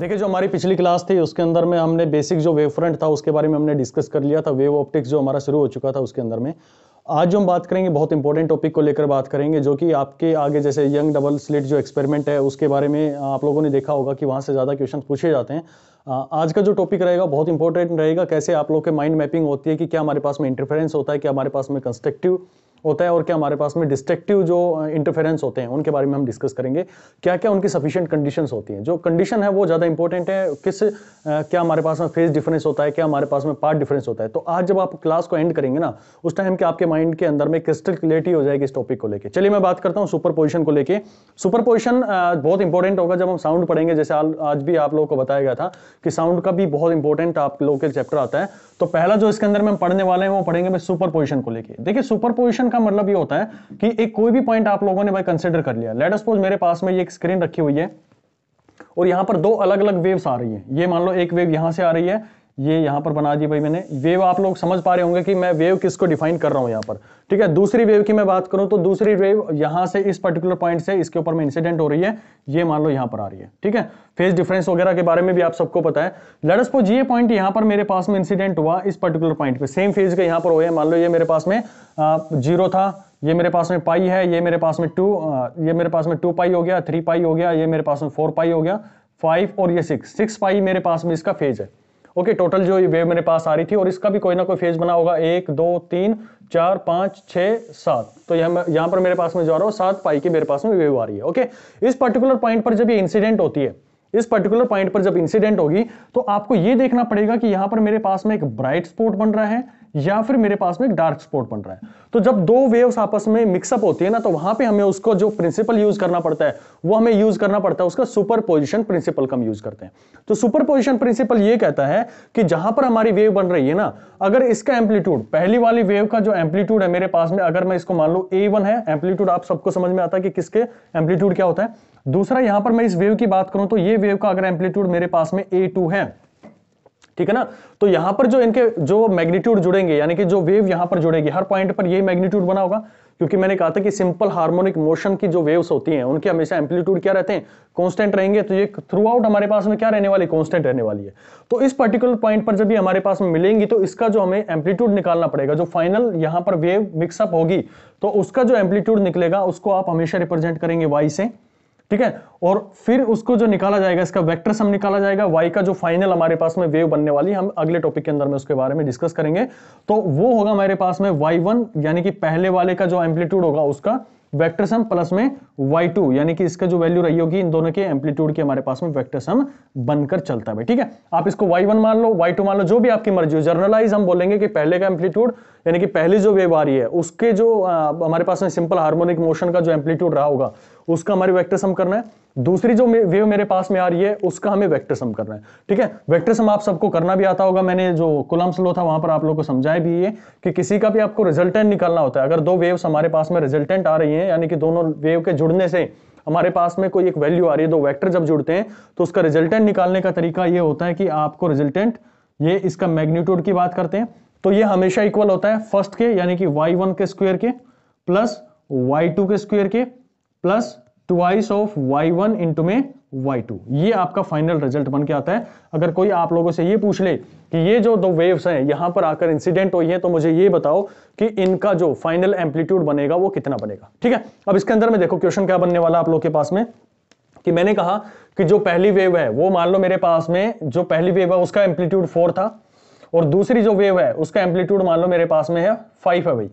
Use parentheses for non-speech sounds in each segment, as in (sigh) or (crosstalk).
देखिए जो हमारी पिछली क्लास थी उसके अंदर में हमने बेसिक जो वेव फ्रंट था उसके बारे में हमने डिस्कस कर लिया था वेव ऑप्टिक्स जो हमारा शुरू हो चुका था उसके अंदर में आज जो हम बात करेंगे बहुत इंपॉर्टेंट टॉपिक को लेकर बात करेंगे जो कि आपके आगे जैसे यंग डबल स्लिट जो एक्सपेरिमेंट है उसके बारे में आप लोगों ने देखा होगा कि वहाँ से ज़्यादा क्वेश्चन पूछे जाते हैं आज का जो टॉपिक रहेगा बहुत इंपॉर्टेंट रहेगा कैसे आप लोग के माइंड मैपिंग होती है कि क्या हमारे पास में इंटरफेरेंस होता है क्या हमारे पास में कंस्ट्रक्टिव होता है और क्या हमारे पास में डिस्ट्रक्टिव जो इंटरफेरेंस होते हैं उनके बारे में हम डिस्कस करेंगे क्या क्या उनकी सफिशियंट कंडीशन होती हैं जो कंडीशन है वो ज़्यादा इंपॉर्टेंट है किस आ, क्या हमारे पास में फेज डिफरेंस होता है क्या हमारे पास में पार्ट डिफरेंस होता है तो आज जब आप क्लास को एंड करेंगे ना उस टाइम के आपके माइंड के अंदर में क्रिस्टल क्लियरिटी हो जाएगी इस टॉपिक को लेकर चलिए मैं बात करता हूँ सुपर पोजिशन को लेकर सुपर पोजिशन बहुत इंपॉर्टेंट होगा जब हम साउंड पढ़ेंगे जैसे आज भी आप लोगों को बताया गया था कि साउंड का भी बहुत इंपॉर्टेंट आप लोग के चैप्टर आता है तो पहला जो इसके अंदर में हम पढ़ने वाले हैं वो पढ़ेंगे मैं सुपर पोजिशन को लेकर देखिए सुपर पोजिशन का मतलब ये होता है कि एक कोई भी पॉइंट आप लोगों ने भाई कंसिडर कर लिया लेट सपोज मेरे पास में ये एक स्क्रीन रखी हुई है और यहां पर दो अलग अलग वेव्स आ रही है ये मान लो एक वेव यहां से आ रही है ये यहाँ पर बना दी भाई मैंने वेव आप लोग समझ पा रहे होंगे कि मैं वेव किसको डिफाइन कर रहा हूं यहाँ पर ठीक है दूसरी वेव की मैं बात करूं तो दूसरी वेव यहाँ से इस पर्टिकुलर पॉइंट से इसके ऊपर में इंसिडेंट हो रही है ये मान लो यहां पर आ रही है ठीक है फेस डिफरेंस वगैरह के बारे में भी आप सबको पता है लड़स को ये पॉइंट यहां पर मेरे पास में इंसिडेंट हुआ इस पर्टिकुलर पॉइंट पर सेम फेज का यहां पर हुआ है मान लो ये मेरे पास में जीरो था ये मेरे पास में पाई है ये मेरे पास में टू ये मेरे पास में टू पाई हो गया थ्री पाई हो गया ये मेरे पास में फोर पाई हो गया फाइव और ये सिक्स सिक्स पाई मेरे पास में इसका फेज है ओके टोटल जो ये वेव मेरे पास आ रही थी और इसका भी कोई ना कोई फेज बना होगा एक दो तीन चार पांच छह सात तो यहां यहाँ पर मेरे पास में जो आ रहा हो सात पाई की मेरे पास में वेव आ रही है ओके इस पर्टिकुलर पॉइंट पर जब ये इंसिडेंट होती है इस पर्टिकुलर पॉइंट पर जब इंसिडेंट होगी तो आपको यह देखना पड़ेगा कि यहां पर मेरे पास में एक ब्राइट स्पॉट बन रहा है या फिर मेरे पास में एक डार्क स्पॉट बन रहा है तो जब दो वेव्स आपस में मिक्सअप होती है ना तो वहां पे हमें उसको जो प्रिंसिपल यूज करना पड़ता है वो हमें यूज करना पड़ता है उसका सुपर पोजिशन प्रिंसिपल का हम यूज करते हैं तो सुपर पोजिशन प्रिंसिपल ये कहता है कि जहां पर हमारी वेव बन रही है ना अगर इसका एम्पलीट्यूड पहली वाली वेव का जो एम्पलीट्यूड है मेरे पास में अगर मैं इसको मान लू ए है एम्पलीट्यूड आप सबको समझ में आता है कि किसके एम्पलीट्यूड क्या होता है दूसरा यहां पर मैं इस वेव की बात करूं तो ये वेव का अगर एम्पलीट्यूड मेरे पास में ए टू है ठीक है ना तो यहां पर जो इनके जो मैग्नीट्यूड जुड़ेंगे यानी कि जो वेव यहां पर जुड़ेगी हर पॉइंट पर ये मैग्नीट्यूड बना होगा क्योंकि मैंने कहा था कि सिंपल हार्मोनिक मोशन की जो वेव्स होती हैं उनके हमेशा एम्पलीट्यूड क्या रहते हैं कांस्टेंट रहेंगे तो ये थ्रू आउट हमारे पास में क्या रहने वाली कांस्टेंट रहने वाली है तो इस पर्टिकुलर पॉइंट पर जब ये हमारे पास में मिलेंगी तो इसका जो हमें एम्पलीट्यूड निकालना पड़ेगा जो फाइनल यहां पर वेव मिक्सअप होगी तो उसका जो एम्पलीट्यूड निकलेगा उसको आप हमेशा रिप्रेजेंट करेंगे वाई से ठीक है और फिर उसको जो निकाला जाएगा इसका वेक्टर सम निकाला जाएगा वाई का जो फाइनल हमारे पास में वेव बनने वाली हम अगले टॉपिक के अंदर में उसके बारे में डिस्कस करेंगे तो वो होगा हमारे पास में वन यानी कि पहले वाले का जो एम्पलीट्यूड होगा उसका वेक्टर सम प्लस में y2 यानी कि इसका जो वैल्यू रही होगी इन दोनों के एम्पलीट्यूड की हमारे पास में वेक्टर सम बनकर चलता है ठीक है आप इसको y1 मान लो y2 मान लो जो भी आपकी मर्जी हो जर्नलाइज हम बोलेंगे कि पहले का एम्पलीट्यूड यानी कि पहले जो वेव आ रही है उसके जो आ, हमारे पास में सिंपल हार्मोनिक मोशन का जो एम्पलीट्यूड रहा होगा उसका हमारे वेक्टर सम करना है दूसरी जो वेव मेरे पास में आ रही है उसका हमें वेक्टर सम करना है ठीक है वेक्टर सम आप सबको करना भी आता होगा मैंने जो कुलम लो था वहां पर आप लोगों को समझाया भी ये कि किसी का भी आपको रिजल्टेंट निकालना होता है अगर दो वेव्स हमारे पास में रिजल्टेंट आ रही है यानी कि दोनों वेव के जुड़ने से हमारे पास में कोई एक वैल्यू आ रही है दो वैक्टर जब जुड़ते हैं तो उसका रिजल्टेंट निकालने का तरीका यह होता है कि आपको रिजल्टेंट ये इसका मैग्नीट्यूड की बात करते हैं तो ये हमेशा इक्वल होता है फर्स्ट के यानी कि y1 के स्क्वायर के प्लस y2 के स्क्वायर के plus twice of Y one into में वाई टू ये आपका फाइनल रिजल्ट बन के आता है अगर कोई आप लोगों से ये पूछ ले कि ये जो दो वेव्स हैं यहां पर आकर इंसिडेंट हुई हैं तो मुझे ये बताओ कि इनका जो फाइनल एम्पलीट्यूड बनेगा वो कितना बनेगा ठीक है अब इसके अंदर में देखो क्वेश्चन क्या बनने वाला आप लोग के पास में कि मैंने कहा कि जो पहली वेव है वो मान लो मेरे पास में जो पहली वेव है उसका एम्पलीट्यूड फोर था और दूसरी जो वेव है उसका एम्पलीट्यूड मान लो मेरे पास में है फाइव है भाई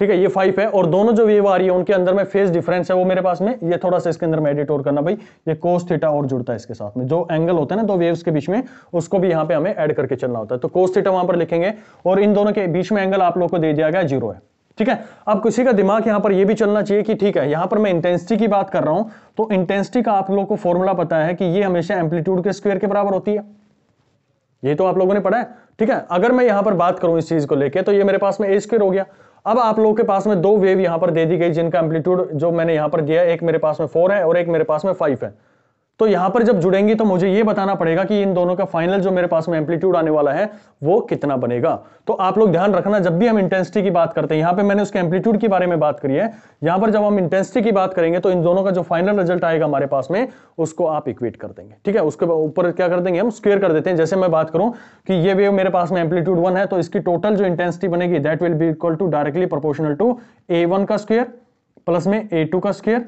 ठीक है ये फाइव है और दोनों जो वेव आ रही है उनके अंदर में फेस डिफरेंस है वो मेरे पास में ये थोड़ा सा इसके अंदर में एडिट और करना भाई ये कोस थीटा और जुड़ता है इसके साथ में जो एंगल होता है ना दो वेव्स के बीच में उसको भी यहाँ पे हमें ऐड करके चलना होता है तो कोस थीटा वहां पर लिखेंगे और इन दोनों के बीच में एंगल आप लोग को दे दिया गया जीरो है ठीक है अब किसी का दिमाग यहां पर यह भी चलना चाहिए कि ठीक है यहां पर मैं इंटेंसिटी की बात कर रहा हूं तो इंटेंसिटी का आप लोग को फॉर्मूला पता है कि ये हमेशा एम्पलीट्यूड के स्क्वायर के बराबर होती है ये तो आप लोगों ने पढ़ा है ठीक है अगर मैं यहां पर बात करूं इस चीज को लेकर तो ये मेरे पास में ए स्क्वेयर हो गया अब आप लोगों के पास में दो वेव यहां पर दे दी गई जिनका एम्पलीट्यूड जो मैंने यहां पर दिया एक मेरे पास में फोर है और एक मेरे पास में फाइव है तो यहां पर जब जुड़ेंगी तो मुझे यह बताना पड़ेगा कि इन दोनों का फाइनल जो मेरे पास में एम्पलीट्यूड आने वाला है वो कितना बनेगा तो आप लोग ध्यान रखना जब भी हम इंटेंसिटी की बात करते हैं यहां पे मैंने उसके एम्पलीट्यूड के बारे में बात करी है यहां पर जब हम इंटेंसिटी की बात करेंगे तो इन दोनों का जो फाइनल रिजल्ट आएगा हमारे पास में उसको आप इक्वेट कर देंगे ठीक है उसके ऊपर क्या कर देंगे हम स्क्वेयर कर देते हैं जैसे मैं बात करूं कि ये वेव मेरे पास में एम्पलीट्यूड वन है तो इसकी टोटल जो इंटेंसिटी बनेगी that will be equal to directly proportional to A का स्क्वेयर प्लस में ए का स्क्वेयर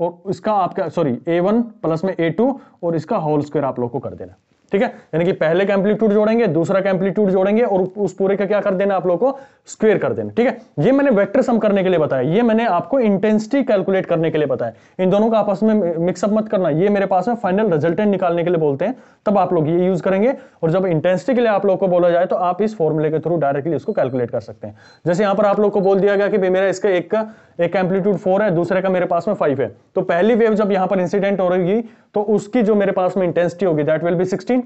और इसका आपका सॉरी ए वन प्लस में ए टू और इसका होल स्क्वायर आप लोग को कर देना ठीक है यानी कि पहले का एम्पलीट्यूड जोड़ेंगे दूसरा का एम्पलीट्यूड जोड़ेंगे और उस पूरे का क्या कर देना आप लोगों को स्क्वेयर कर देना ठीक है ये मैंने वेक्टर सम करने के लिए बताया ये मैंने आपको इंटेंसिटी कैलकुलेट करने के लिए बताया इन दोनों का आपस में मिक्सअप मत करना ये मेरे पास में फाइनल रिजल्टेंट निकालने के लिए बोलते हैं तब आप लोग ये यूज करेंगे और जब इंटेंसिटी के लिए आप लोग को बोला जाए तो आप इस फॉर्मुले के थ्रू डायरेक्टली इसको कैलकुलेट कर सकते हैं जैसे यहां पर आप लोग को बोल दिया गया कि मेरा इसका एक का एक एम्पलीट्यूड फोर है दूसरे का मेरे पास में फाइव है तो पहली वेव जब यहां पर इंसिडेंट हो रही तो उसकी जो मेरे पास में इंटेंसिटी होगी दैट विल बी सिक्सटीन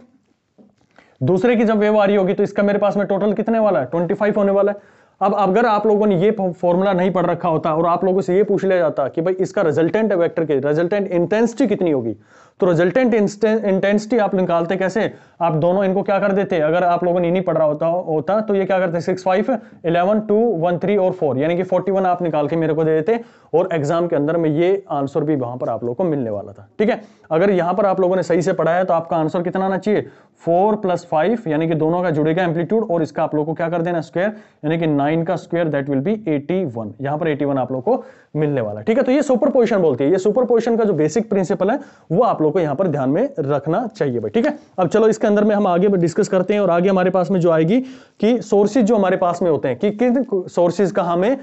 दूसरे की जब वेव आ रही होगी तो इसका मेरे पास में टोटल कितने वाला है ट्वेंटी फाइव होने वाला है अब अगर आप लोगों ने ये फॉर्मूला नहीं पढ़ रखा होता और आप लोगों से ये पूछ लिया जाता कि भाई इसका रिजल्टेंट वेक्टर के रिजल्टेंट इंटेंसिटी कितनी होगी तो रिजल्टेंट इंटेंसिटी आप निकालते कैसे आप दोनों इनको क्या कर देते अगर आप लोगों ने नहीं पढ़ रहा होता होता तो ये क्या करते six five eleven two one three और फोर यानी कि फोर्टी वन आप निकाल के मेरे को दे देते और एग्जाम के अंदर में ये आंसर भी वहां पर आप लोग को मिलने वाला था ठीक है अगर यहां पर आप लोगों ने सही से पढ़ा है तो आपका आंसर कितना आना चाहिए फोर प्लस फाइव यानी कि दोनों का जुड़ेगा एम्पलीट्यूड और इसका आप लोग को क्या कर देना स्क्वेयर यानी कि नाइन का square that will be eighty one यहां पर एटी वन आप लोग को मिलने वाला ठीक है तो ये सुपर पोजिशन बोलती है ये सुपर पोजिशन का जो बेसिक प्रिंसिपल है वो आप लोग को यहाँ पर ध्यान में रखना चाहिए भाई ठीक है अब चलो इसके अंदर में हम आगे डिस्कस करते हैं और आगे हमारे पास में जो आएगी कि सोर्सेज जो हमारे पास में होते हैं कि किन सोर्सेज का हमें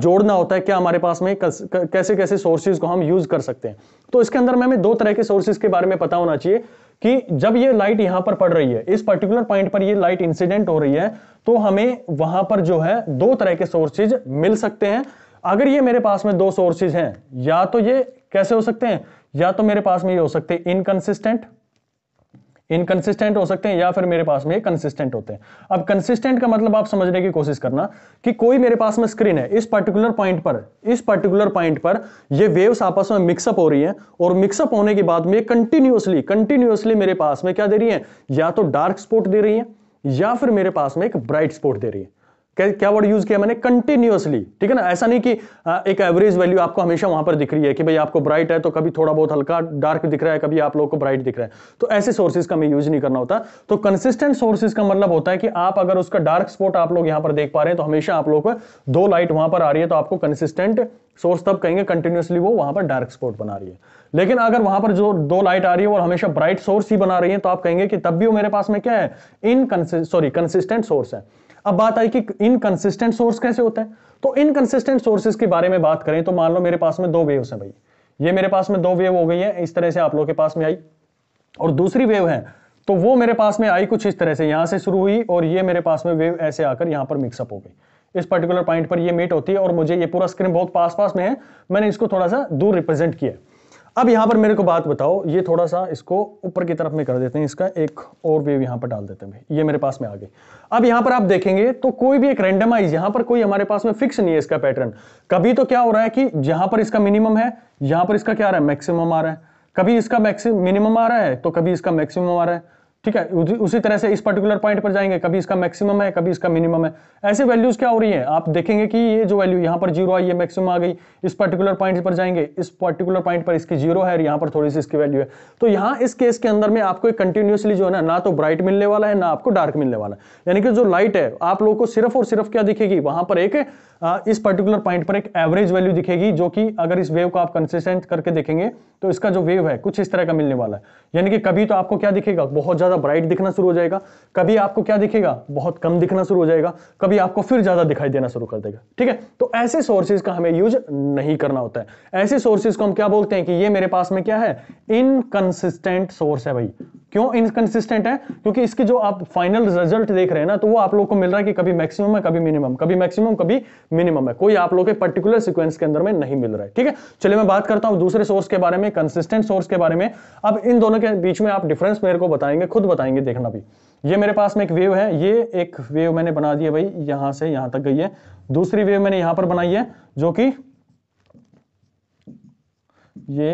जोड़ना होता है क्या हमारे पास में कैसे कैसे सोर्सेज को हम यूज कर सकते हैं तो इसके अंदर में हमें दो तरह के सोर्सेज के बारे में पता होना चाहिए कि जब ये लाइट यहां पर पड़ रही है इस पर्टिकुलर पॉइंट पर ये लाइट इंसिडेंट हो रही है तो हमें वहां पर जो है दो तरह के सोर्सेज मिल सकते हैं अगर ये मेरे पास में दो सोर्सेज हैं या तो ये कैसे हो सकते हैं या तो मेरे पास में ये हो सकते हैं इनकन्सिस्टेंट इनकन्सिस्टेंट हो सकते हैं या फिर मेरे पास में ये कंसिस्टेंट होते हैं अब कंसिस्टेंट का मतलब आप समझने की कोशिश करना कि कोई मेरे पास में स्क्रीन है इस पर्टिकुलर पॉइंट पर इस पर्टिकुलर पॉइंट पर ये वेव्स आपस में मिक्सअप हो रही हैं और मिक्सअप होने के बाद में कंटिन्यूअसली कंटिन्यूसली मेरे पास में क्या दे रही है या तो डार्क स्पॉट दे रही है या फिर मेरे पास में एक ब्राइट स्पॉट दे रही है क्या वर्ड यूज किया मैंने कंटिन्यूअसली ठीक है ना ऐसा नहीं कि एक एवरेज वैल्यू आपको हमेशा वहां पर दिख रही है कि भाई आपको ब्राइट है तो कभी थोड़ा बहुत हल्का डार्क दिख रहा है कभी आप लोग को ब्राइट दिख रहा है तो ऐसे सोर्सेज का मैं यूज नहीं करना होता तो कंसिस्टेंट सोर्सेज का मतलब होता है कि आप अगर उसका डार्क स्पॉट आप लोग यहां पर देख पा रहे हैं तो हमेशा आप लोग दो लाइट वहां पर आ रही है तो आपको कंसिस्टेंट सोर्स तब कहेंगे कंटिन्यूअसली वो वहां पर डार्क स्पॉट बना रही है लेकिन अगर वहां पर जो दो लाइट आ रही है वो हमेशा ब्राइट सोर्स ही बना रही है तो आप कहेंगे कि तब भी वो मेरे पास में क्या है इन सॉरी कंसिस्टेंट सोर्स है अब बात आई कि इनकंसिस्टेंट सोर्स कैसे होते हैं तो इनकंसिस्टेंट सोर्सेज के बारे में बात करें तो मान लो मेरे पास में दो वेव्स हैं भाई ये मेरे पास में दो वेव हो गई है इस तरह से आप लोग के पास में आई और दूसरी वेव है तो वो मेरे पास में आई कुछ इस तरह से यहां से शुरू हुई और ये मेरे पास में वेव ऐसे आकर यहां पर मिक्सअप हो गई इस पर्टिकुलर पॉइंट पर ये मीट होती है और मुझे ये पूरा स्क्रीन बहुत पास पास में है मैंने इसको थोड़ा सा दूर रिप्रेजेंट किया अब यहां पर मेरे को बात बताओ ये थोड़ा सा इसको ऊपर की तरफ में कर देते हैं इसका एक और वेव यहां पर डाल देते हैं भाई ये मेरे पास में आ गई अब यहां पर आप देखेंगे तो कोई भी एक रेंडमाइज यहां पर कोई हमारे पास में फिक्स नहीं है इसका पैटर्न कभी तो क्या हो रहा है कि जहां पर इसका मिनिमम है यहां पर इसका क्या आ रहा है मैक्सिमम आ रहा है कभी इसका मिनिमम आ रहा है तो कभी इसका मैक्सिमम आ रहा है ठीक है उसी तरह से इस पर्टिकुलर पॉइंट पर जाएंगे कभी इसका मैक्सिमम है कभी इसका मिनिमम है ऐसे वैल्यूज क्या हो रही है आप देखेंगे कि ये जो वैल्यू यहाँ पर जीरो आई ये मैक्सिमम आ गई इस पर्टिकुलर पॉइंट पर जाएंगे इस पर्टिकुलर पॉइंट पर इसकी जीरो है यहाँ पर थोड़ी सी इसकी वैल्यू है तो यहाँ इस केस के अंदर में आपको कंटिन्यूसली जो है ना ना तो ब्राइट मिलने वाला है ना आपको डार्क मिलने वाला है यानी कि जो लाइट है आप लोग को सिर्फ और सिर्फ क्या दिखेगी वहां पर एक इस पर्टिकुलर पॉइंट पर एक एवरेज वैल्यू दिखेगी जो कि अगर इस वेव को आप कंसिस्टेंट करके देखेंगे तो इसका जो वेव है कुछ इस तरह का मिलने वाला है यानी कि कभी तो आपको क्या दिखेगा बहुत ज्यादा ज़्यादा ब्राइट दिखना शुरू हो जाएगा कभी आपको क्या दिखेगा बहुत कम दिखना शुरू हो जाएगा कभी आपको फिर ज़्यादा दिखाई देना शुरू कर देगा ठीक है तो ऐसे सोर्सेज का हमें यूज नहीं करना होता है ऐसे सोर्सेज को हम क्या बोलते हैं कि ये मेरे पास में क्या है इनकन्सिस्टेंट सोर्स है भाई क्यों इनकन्सिस्टेंट है क्योंकि इसके जो आप फाइनल रिजल्ट देख रहे हैं ना तो वो आप लोग को मिल रहा है कि कभी मैक्सिमम है कभी मिनिमम कभी मैक्सिमम कभी मिनिमम है कोई आप लोग के पर्टिकुलर सीक्वेंस के अंदर में नहीं मिल रहा है ठीक है चलिए मैं बात करता हूं दूसरे सोर्स के बारे में कंसिस्टेंट सोर्स के बारे में अब इन दोनों के बीच में आप डिफरेंस मेरे को बताएंगे खुद बताएंगे देखना भी ये मेरे पास में एक वेव है ये एक वेव मैंने बना दी है भाई यहां से यहां तक गई है दूसरी वेव मैंने यहां पर बनाई है जो कि ये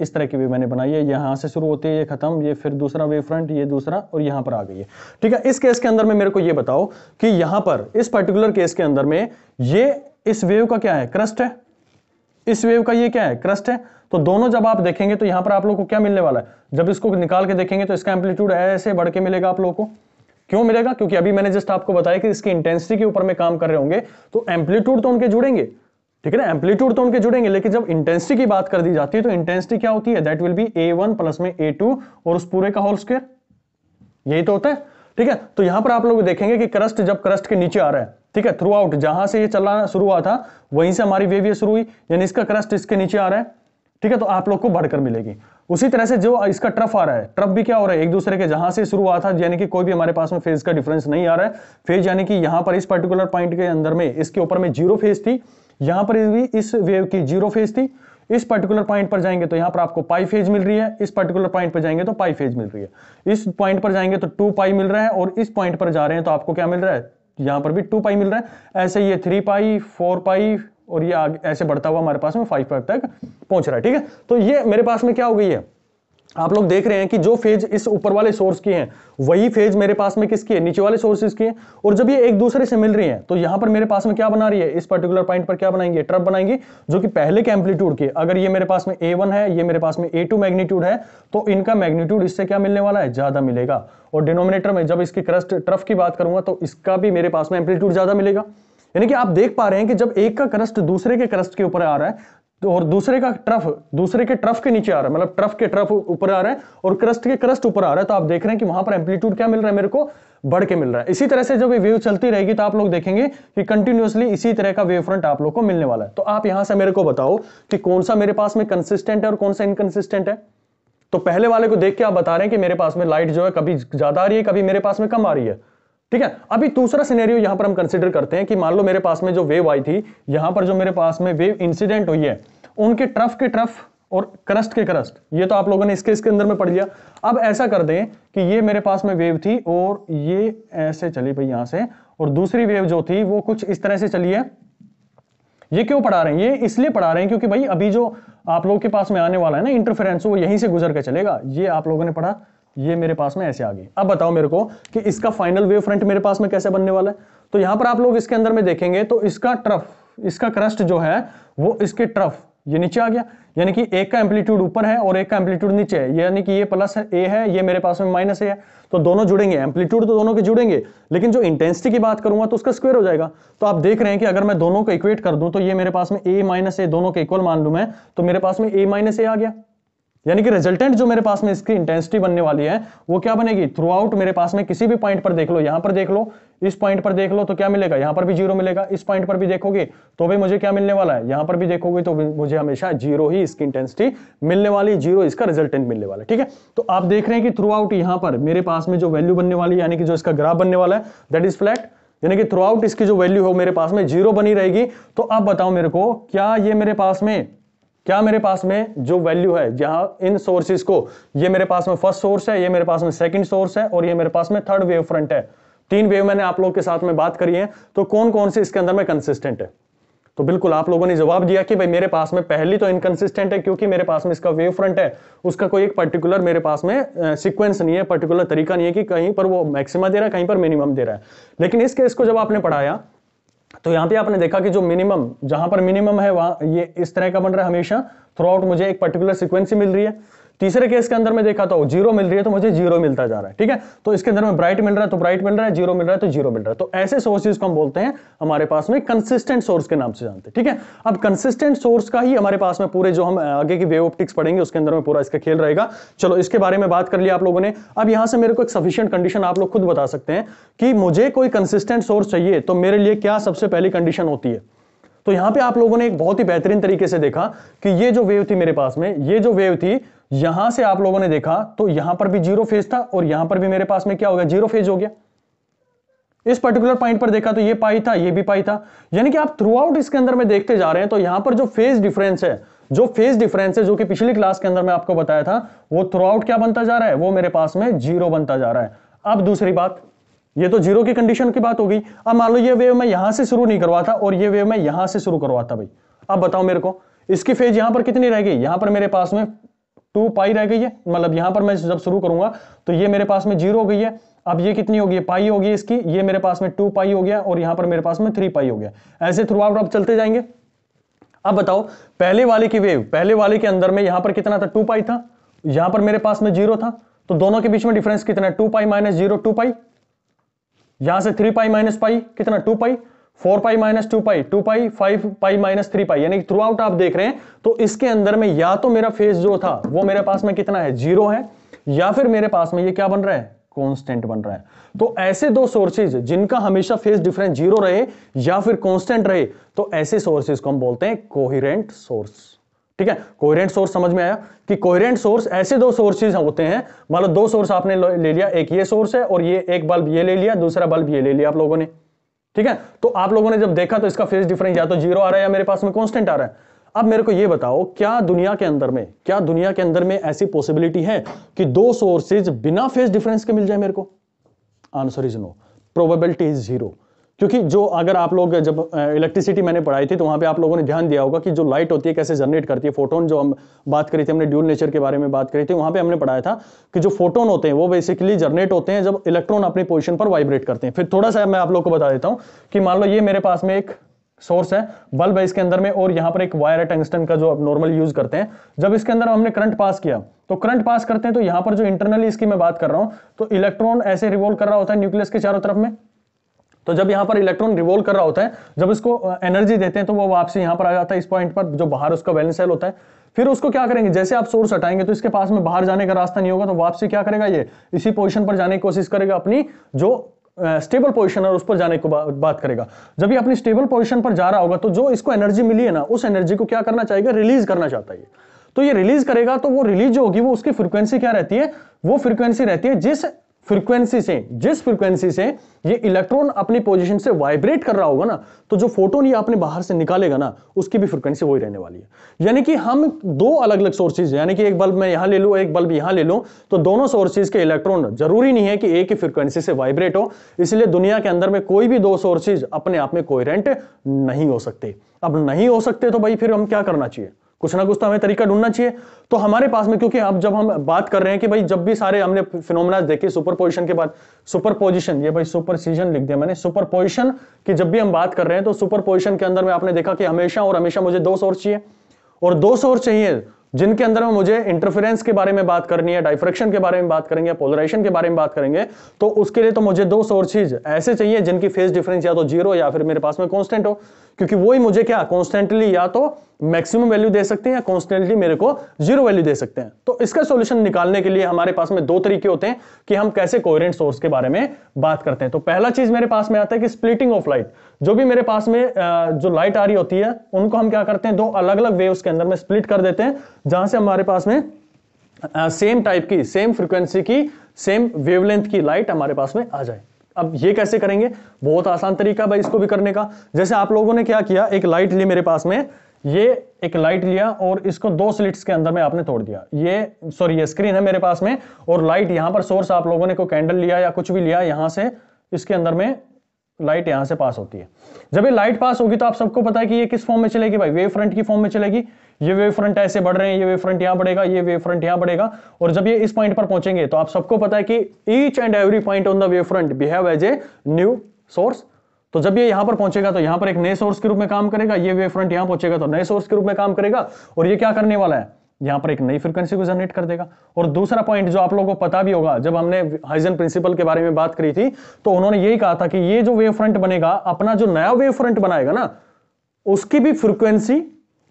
इस तरह की वेव मैंने बनाई है यहाँ से शुरू होती है ये खत्म ये फिर दूसरा वेव फ्रंट ये दूसरा और यहाँ पर आ गई है ठीक है इस केस के अंदर में मेरे को ये बताओ कि यहाँ पर इस पर्टिकुलर केस के अंदर में ये इस वेव का क्या है क्रस्ट है इस वेव का ये क्या है क्रस्ट है तो दोनों जब आप देखेंगे तो यहां पर आप लोग को क्या मिलने वाला है जब इसको निकाल के देखेंगे तो इसका एम्पलीट्यूड ऐसे बढ़ के मिलेगा आप लोगों को क्यों मिलेगा क्योंकि अभी मैंने जस्ट आपको बताया कि इसकी इंटेंसिटी के ऊपर में काम कर रहे होंगे तो एम्पलीट्यूड तो उनके जुड़ेंगे ठीक है ना एम्पलीट्यूड तो उनके जुड़ेंगे लेकिन जब इंटेंसिटी की बात कर दी जाती है तो इंटेंसिटी क्या होती है that will be A one plus में ए टू और उस पूरे का होल स्क्वेयर यही तो होता है ठीक है तो यहां पर आप लोग देखेंगे कि क्रस्ट जब क्रस्ट के नीचे आ रहा है ठीक है थ्रू आउट जहां से ये चलना शुरू हुआ था वहीं से हमारी वेव ये शुरू हुई यानी इसका क्रस्ट इसके नीचे आ रहा है ठीक है तो आप लोग को बढ़कर मिलेगी उसी तरह से जो इसका ट्रफ आ रहा है ट्रफ भी क्या हो रहा है एक दूसरे के जहां से शुरू हुआ था यानी कि कोई भी हमारे पास में फेज का डिफरेंस नहीं आ रहा है फेज यानी कि यहां पर इस पर्टिकुलर पॉइंट के अंदर में इसके ऊपर में जीरो फेज थी यहां पर भी इस वेव की जीरो फेज थी इस पर्टिकुलर पॉइंट पर जाएंगे तो यहां पर आपको पाई फेज मिल रही है इस पर्टिकुलर पॉइंट पर जाएंगे तो पाई फेज मिल रही है इस पॉइंट पर जाएंगे तो टू पाई मिल रहा है और इस पॉइंट पर जा रहे हैं तो आपको क्या मिल रहा है यहां पर भी टू पाई मिल रहा है ऐसे ये थ्री पाई फोर पाई और ये ऐसे बढ़ता हुआ हमारे पास में फाइव पाई तक पहुंच रहा है ठीक है तो ये मेरे पास में क्या हो गई है आप लोग देख रहे हैं कि जो फेज इस ऊपर वाले सोर्स की हैं वही फेज मेरे पास में किसकी है नीचे वाले सोर्सेज की है और जब ये एक दूसरे से मिल रही हैं तो यहां पर मेरे पास में क्या बना रही है इस पर्टिकुलर पॉइंट पर क्या बनाएंगे ट्रप बनाएंगे जो कि पहले के एम्पलीट्यूड की अगर ये मेरे पास में ए वन है ये मेरे पास में ए टू मैग्नीट्यूड है तो इनका मैग्नीट्यूड इससे क्या मिलने वाला है ज्यादा मिलेगा और डिनोमिनेटर में जब इसकी क्रस्ट ट्रफ की बात करूंगा तो इसका भी मेरे पास में एम्पलीट्यूड ज्यादा मिलेगा यानी कि आप देख पा रहे हैं कि जब एक का क्रस्ट दूसरे के क्रस्ट के ऊपर आ रहा है तो और दूसरे का ट्रफ दूसरे के ट्रफ के नीचे आ रहा है मतलब ट्रफ के ट्रफ ऊपर आ रहा है और क्रस्ट के क्रस्ट ऊपर आ रहा है तो आप देख रहे हैं कि वहां पर एम्पलीट्यूड क्या मिल रहा है मेरे को बढ़ के मिल रहा है इसी तरह से जब ये वेव चलती रहेगी तो आप लोग देखेंगे कि कंटिन्यूसली इसी तरह का वेव फ्रंट आप लोग को मिलने वाला है तो आप यहां से मेरे को बताओ कि कौन सा मेरे पास में कंसिस्टेंट है और कौन सा इनकन्सिस्टेंट है तो पहले वाले को देख के आप बता रहे हैं कि मेरे पास में लाइट जो है कभी ज्यादा आ रही है कभी मेरे पास में कम आ रही है ठीक है अभी दूसरा सिनेरियो यहां पर हम कंसिडर करते हैं कि मान लो मेरे पास में जो वेव आई थी यहां पर जो मेरे पास में वेव इंसिडेंट हुई है उनके ट्रफ के ट्रफ और क्रस्ट के क्रस्ट ये तो आप लोगों ने इसके इसके अंदर में पढ़ लिया अब ऐसा कर दें कि ये मेरे पास में वेव थी और ये ऐसे चली भाई यहां से और दूसरी वेव जो थी वो कुछ इस तरह से चली है ये क्यों पढ़ा रहे हैं ये इसलिए पढ़ा रहे हैं क्योंकि भाई अभी जो आप लोगों के पास में आने वाला है ना इंटरफेरेंस वो यहीं से गुजर के चलेगा ये आप लोगों ने पढ़ा ये मेरे पास में ऐसे आ गई अब बताओ मेरे को कि इसका फाइनल वेव फ्रंट मेरे पास में कैसे बनने वाला है तो यहां पर आप लोग इसके अंदर में देखेंगे तो इसका ट्रफ इसका क्रस्ट जो है वो इसके ट्रफ ये नीचे आ गया यानी कि एक का एम्पलीट्यूड ऊपर है और एक का एम्पलीट्यूड नीचे है यानी कि ये प्लस है ए है ये मेरे पास में माइनस ए है तो दोनों जुड़ेंगे एम्पलीट्यूड तो दोनों के जुड़ेंगे लेकिन जो इंटेंसिटी की बात करूंगा तो उसका स्क्वायर हो जाएगा तो आप देख रहे हैं कि अगर मैं दोनों को इक्वेट कर दूं तो ये मेरे पास में ए माइनस ए दोनों के इक्वल मान लू मैं तो मेरे पास में ए माइनस ए आ गया यानी कि रिजल्टेंट जो मेरे पास में इसकी इंटेंसिटी बनने वाली है वो क्या बनेगी थ्रू आउट मेरे पास में किसी भी पॉइंट पर देख लो यहां पर देख लो इस पॉइंट पर देख लो तो क्या मिलेगा यहां पर भी जीरो मिलेगा इस पॉइंट पर भी देखोगे तो भाई मुझे क्या मिलने वाला है यहां पर भी देखोगे तो मुझे हमेशा जीरो ही इसकी इंटेंसिटी मिलने वाली जीरो इसका रिजल्टेंट मिलने वाला है ठीक है तो आप देख रहे हैं कि थ्रू आउट यहां पर मेरे पास में जो वैल्यू बनने वाली है यानी कि जो इसका ग्राफ बनने वाला है दैट इज फ्लैट यानी कि थ्रू आउट इसकी जो वैल्यू हो मेरे पास में जीरो बनी रहेगी तो आप बताओ मेरे को क्या ये मेरे पास में क्या मेरे पास में जो वैल्यू है जहां इन सोर्सेज को ये मेरे पास में फर्स्ट सोर्स है ये मेरे पास में सेकंड सोर्स है और ये मेरे पास में थर्ड वेव फ्रंट है तीन वेव मैंने आप लोग के साथ में बात करी है तो कौन कौन से इसके अंदर में कंसिस्टेंट है तो बिल्कुल आप लोगों ने जवाब दिया कि भाई मेरे पास में पहली तो इनकंसिस्टेंट है क्योंकि मेरे पास में इसका वेव फ्रंट है उसका कोई एक पर्टिकुलर मेरे पास में सिक्वेंस नहीं है पर्टिकुलर तरीका नहीं है कि कहीं पर वो मैक्सिमा दे रहा है कहीं पर मिनिमम दे रहा है लेकिन इस केस को जब आपने पढ़ाया तो यहाँ पे आपने देखा कि जो मिनिमम जहां पर मिनिमम है वहां ये इस तरह का बन रहा है हमेशा थ्रू आउट मुझे एक पर्टिकुलर सिक्वेंसी मिल रही है तीसरे केस के अंदर मैं देखा तो जीरो मिल रही है तो मुझे जीरो मिलता जा रहा है ठीक है तो इसके अंदर में ब्राइट मिल रहा है तो ब्राइट मिल रहा है जीरो मिल रहा है तो जीरो मिल रहा है तो ऐसे सोर्सेज को हम बोलते हैं हमारे पास में कंसिस्टेंट सोर्स के नाम से जानते हैं ठीक है अब कंसिस्टेंट सोर्स का ही हमारे पास में पूरे जो हम आगे की वेव ऑप्टिक्स पढ़ेंगे उसके अंदर में पूरा इसका खेल रहेगा चलो इसके बारे में बात कर लिया आप लोगों ने अब यहां से मेरे को एक सफिशियंट कंडीशन आप लोग खुद बता सकते हैं कि मुझे कोई कंसिस्टेंट सोर्स चाहिए तो मेरे लिए क्या सबसे पहली कंडीशन होती है तो यहां पे आप लोगों ने एक बहुत ही बेहतरीन तरीके से देखा कि ये जो वेव थी मेरे पास में ये जो वेव थी यहां से आप लोगों ने देखा तो यहां पर भी जीरो फेज था और यहां पर भी मेरे पास में क्या हो गया जीरो फेज हो गया इस पर्टिकुलर पॉइंट पर देखा तो ये पाई था ये भी पाई था यानी कि आप थ्रू आउट इसके अंदर में देखते जा रहे हैं तो यहां पर जो फेज डिफरेंस है जो फेज डिफरेंस है जो कि पिछली क्लास के अंदर मैं आपको बताया था वो थ्रू आउट क्या बनता जा रहा है वो मेरे पास में जीरो बनता जा रहा है अब दूसरी बात ये तो जीरो की कंडीशन की बात हो गई अब मान लो ये वेव मैं यहां से शुरू नहीं करवाता और ये वेव मैं यहां से शुरू करवाता भाई अब बताओ मेरे को इसकी फेज यहां पर कितनी रह गई यहां पर मेरे पास में टू पाई रह गई है मतलब यहां पर मैं जब शुरू करूंगा तो ये मेरे पास में जीरो हो गई है अब ये कितनी होगी पाई होगी इसकी ये मेरे पास में टू पाई हो गया और यहां पर मेरे पास में थ्री पाई हो गया ऐसे थ्रू आउट आप चलते जाएंगे अब बताओ पहले वाले की वेव पहले वाले के अंदर में यहां पर कितना था टू पाई था यहां पर मेरे पास में जीरो था तो दोनों के बीच में डिफरेंस कितना two pi minus zero two pi यहां से थ्री पाई माइनस पाई कितना two pi four pi minus two pi two pi five pi minus three pi यानी थ्रू आउट आप देख रहे हैं तो इसके अंदर में या तो मेरा फेस जो था वो मेरे पास में कितना है जीरो है या फिर मेरे पास में ये क्या बन रहा है कांस्टेंट बन रहा है तो ऐसे दो सोर्सेज जिनका हमेशा फेस डिफरेंस जीरो रहे या फिर कॉन्स्टेंट रहे तो ऐसे सोर्सेज को हम बोलते हैं कोहिरेंट सोर्स ठीक है कोहिरेंट सोर्स समझ में आया कि कोहिरेंट सोर्स ऐसे दो सोर्सेज होते हैं मतलब दो सोर्स आपने ले लिया एक ये सोर्स है और ये एक बल्ब ये ले लिया दूसरा बल्ब ये ले लिया आप लोगों ने ठीक है तो आप लोगों ने जब देखा तो इसका फेस डिफरेंस या तो जीरो आ रहा है या मेरे पास में कॉन्स्टेंट आ रहा है अब मेरे को यह बताओ क्या दुनिया के अंदर में क्या दुनिया के अंदर में ऐसी पॉसिबिलिटी है कि दो सोर्सेज बिना फेस डिफरेंस के मिल जाए मेरे को answer is no probability is zero क्योंकि जो अगर आप लोग जब इलेक्ट्रिसिटी मैंने पढ़ाई थी तो वहाँ पे आप लोगों ने ध्यान दिया होगा कि जो लाइट होती है कैसे जनरेट करती है फोटोन जो हम बात करी थी हमने ड्यूल नेचर के बारे में बात करी थी वहाँ पे हमने पढ़ाया था कि जो फोटोन होते हैं वो बेसिकली जनरेट होते हैं जब इलेक्ट्रॉन अपनी पोजिशन पर वाइब्रेट करते हैं फिर थोड़ा सा मैं आप लोग को बता देता हूँ कि मान लो ये मेरे पास में एक सोर्स है बल्ब है इसके अंदर में और यहाँ पर एक वायर है टंगस्टन का जो आप नॉर्मल यूज करते हैं जब इसके अंदर हमने करंट पास किया तो करंट पास करते हैं तो यहाँ पर जो इंटरनली इसकी मैं बात कर रहा हूँ तो इलेक्ट्रॉन ऐसे रिवॉल्व कर रहा होता है न्यूक्लियस के चारों तरफ में तो जब यहाँ पर इलेक्ट्रॉन रिवोल्व कर रहा होता है जब इसको एनर्जी देते हैं तो वो वापसी यहाँ पर आ जाता है इस पॉइंट पर जो बाहर उसका वैलेंस सेल होता है फिर उसको क्या करेंगे जैसे आप सोर्स हटाएंगे तो इसके पास में बाहर जाने का रास्ता नहीं होगा तो वापसी क्या करेगा ये इसी पोजिशन पर जाने की कोशिश करेगा अपनी जो स्टेबल पोजिशन है उस पर जाने को बा, बात करेगा जब ये अपनी स्टेबल पोजिशन पर जा रहा होगा तो जो इसको एनर्जी मिली है ना उस एनर्जी को क्या करना चाहेगा रिलीज करना चाहता है तो ये रिलीज करेगा तो वो रिलीज जो होगी वो उसकी फ्रीक्वेंसी क्या रहती है वो फ्रीक्वेंसी रहती है जिस फ्रीक्वेंसी से जिस फ्रीक्वेंसी से ये इलेक्ट्रॉन अपनी पोजीशन से वाइब्रेट कर रहा होगा ना तो जो फोटोन ये अपने बाहर से निकालेगा ना उसकी भी फ्रीक्वेंसी वही रहने वाली है यानी कि हम दो अलग अलग सोर्सेज यानी कि एक बल्ब मैं यहां ले लू एक बल्ब यहां ले लू तो दोनों सोर्सेज के इलेक्ट्रॉन जरूरी नहीं है कि एक ही फ्रिक्वेंसी से वाइब्रेट हो इसलिए दुनिया के अंदर में कोई भी दो सोर्सेज अपने आप में कोयरेंट नहीं हो सकते अब नहीं हो सकते तो भाई फिर हम क्या करना चाहिए कुछ ना कुछ तो हमें तरीका ढूंढना चाहिए तो हमारे पास में क्योंकि अब जब हम बात कर रहे हैं कि भाई जब भी सारे हमने फिनोमिनाज देखे सुपर पोजिशन के बाद सुपर पोजिशन ये भाई सुपर सीजन लिख दिया मैंने सुपर पोजिशन की जब भी हम बात कर रहे हैं तो सुपर पोजिशन के अंदर में आपने देखा कि हमेशा और हमेशा मुझे दो सोर्स चाहिए और दो सोर्स चाहिए जिनके अंदर में मुझे इंटरफेरेंस के बारे में बात करनी है डाइफ्रेक्शन के बारे में बात करेंगे पोलराइजेशन के बारे में बात करेंगे तो उसके लिए तो मुझे दो सोर्सेज ऐसे चाहिए जिनकी फेस डिफरेंस या तो जीरो या फिर मेरे पास में कॉन्स्टेंट हो क्योंकि वो ही मुझे क्या कॉन्स्टेंटली या तो मैक्सिमम वैल्यू दे सकते हैं या कॉन्स्टेंटली मेरे को जीरो वैल्यू दे सकते हैं तो इसका सॉल्यूशन निकालने के लिए हमारे पास में दो तरीके होते हैं कि हम कैसे कोहेरेंट सोर्स के बारे में बात करते हैं तो पहला चीज मेरे पास में आता है कि स्प्लिटिंग ऑफ लाइट जो भी मेरे पास में जो लाइट आ रही होती है उनको हम क्या करते हैं दो अलग अलग वेव्स के अंदर में स्प्लिट कर देते हैं जहां से हमारे पास में सेम टाइप की सेम फ्रिक्वेंसी की सेम वेवलेंथ की लाइट हमारे पास में आ जाए अब ये कैसे करेंगे बहुत आसान तरीका भाई इसको भी करने का जैसे आप लोगों ने क्या किया एक लाइट ली मेरे पास में ये एक लाइट लिया और इसको दो स्लिट्स के अंदर में आपने तोड़ दिया ये सॉरी ये स्क्रीन है मेरे पास में और लाइट यहां पर सोर्स आप लोगों ने कोई कैंडल लिया या कुछ भी लिया यहां से इसके अंदर में लाइट यहां से पास होती है जब ये लाइट पास होगी तो आप सबको पता है कि ये किस फॉर्म में चलेगी भाई वेव फ्रंट की फॉर्म में चलेगी ये वे फ्रंट ऐसे बढ़ रहे हैं ये वे फ्रंट यहां बढ़ेगा ये वेव फ्रंट यहां बढ़ेगा और जब ये इस पॉइंट पर पहुंचेंगे तो आप सबको पता है कि each and every point on the wave front behave as a new source तो जब ये यहां पर पहुंचेगा तो यहां पर एक नए सोर्स के रूप में काम करेगा ये वे फ्रंट यहां पहुंचेगा तो नए सोर्स के रूप में काम करेगा और ये क्या करने वाला है यहां पर एक नई फ्रिक्वेंसी को जनरेट कर देगा और दूसरा पॉइंट जो आप लोगों को पता भी होगा जब हमने हाइजन प्रिंसिपल के बारे में बात करी थी तो उन्होंने यही कहा था कि ये जो वेव फ्रंट बनेगा अपना जो नया वेव फ्रंट बनाएगा ना उसकी भी फ्रीक्वेंसी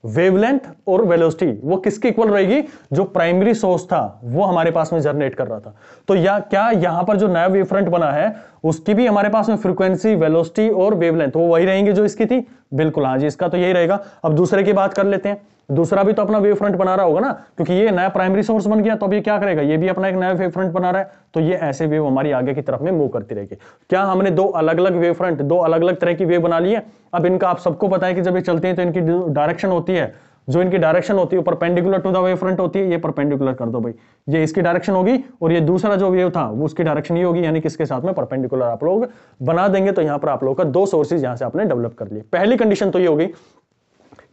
वेवलेंथ और वेलोसिटी वो किसके इक्वल रहेगी जो प्राइमरी सोर्स था वो हमारे पास में जनरेट कर रहा था तो या क्या यहां पर जो नया वेव फ्रंट बना है उसकी भी हमारे पास में फ्रीक्वेंसी वेलोसिटी और वेवलेंथ वो वही रहेंगी जो इसकी थी बिल्कुल हाँ जी इसका तो यही रहेगा अब दूसरे की बात कर लेते हैं दूसरा भी तो अपना वेव फ्रंट बना रहा होगा ना क्योंकि ये नया प्राइमरी सोर्स बन गया तो अब ये क्या करेगा ये भी अपना एक नया वेव फ्रंट बना रहा है तो ये ऐसे वेव हमारी आगे की तरफ में मूव करती रहेगी क्या हमने दो अलग अलग वेव फ्रंट दो अलग अलग तरह की वेव बना ली है अब इनका आप सबको पता है कि जब ये चलते हैं तो इनकी डायरेक्शन होती है जो इनकी डायरेक्शन होती है ऊपर perpendicular to the wave front होती है ये परपेंडिकुलर कर दो भाई ये इसकी डायरेक्शन होगी और ये दूसरा जो वेव था वो उसकी डायरेक्शन ही होगी यानी किसके साथ में परपेंडिकुलर आप लोग बना देंगे तो यहां पर आप लोगों का दो सोर्सेज यहां से आपने डेवलप कर लिए पहली कंडीशन तो ये होगी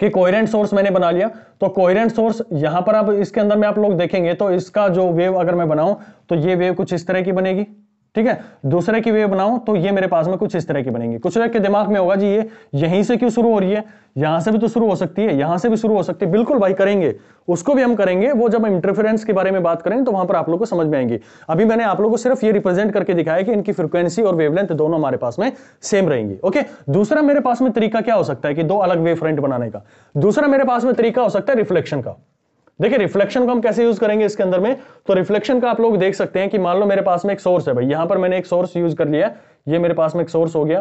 कि कोयरेंट सोर्स मैंने बना लिया तो कोयरेंट सोर्स यहां पर आप इसके अंदर में आप लोग देखेंगे तो इसका जो वेव अगर मैं बनाऊं तो ये वेव कुछ इस तरह की बनेगी ठीक है दूसरे की वेव बनाऊं तो ये मेरे पास में कुछ इस तरह की बनेंगी कुछ के दिमाग में होगा जी ये यहीं से क्यों शुरू हो रही है यहां से भी तो शुरू हो सकती है यहां से भी शुरू हो सकती है बिल्कुल भाई करेंगे उसको भी हम करेंगे वो जब इंटरफेरेंस के बारे में बात करेंगे तो वहां पर आप लोग को समझ में आएंगे अभी मैंने आप लोग को सिर्फ ये रिप्रेजेंट करके दिखाया कि इनकी फ्रिक्वेंसी और वेवलेंथ दोनों हमारे पास में सेम रहेंगी ओके दूसरा मेरे पास में तरीका क्या हो सकता है कि दो अलग वेव फ्रंट बनाने का दूसरा मेरे पास में तरीका हो सकता है रिफ्लेक्शन का देखिए रिफ्लेक्शन को हम कैसे यूज करेंगे इसके अंदर में तो रिफ्लेक्शन का आप लोग देख सकते हैं कि मान लो मेरे पास में एक सोर्स है भाई यहां पर मैंने एक सोर्स यूज कर लिया ये मेरे पास में एक सोर्स हो गया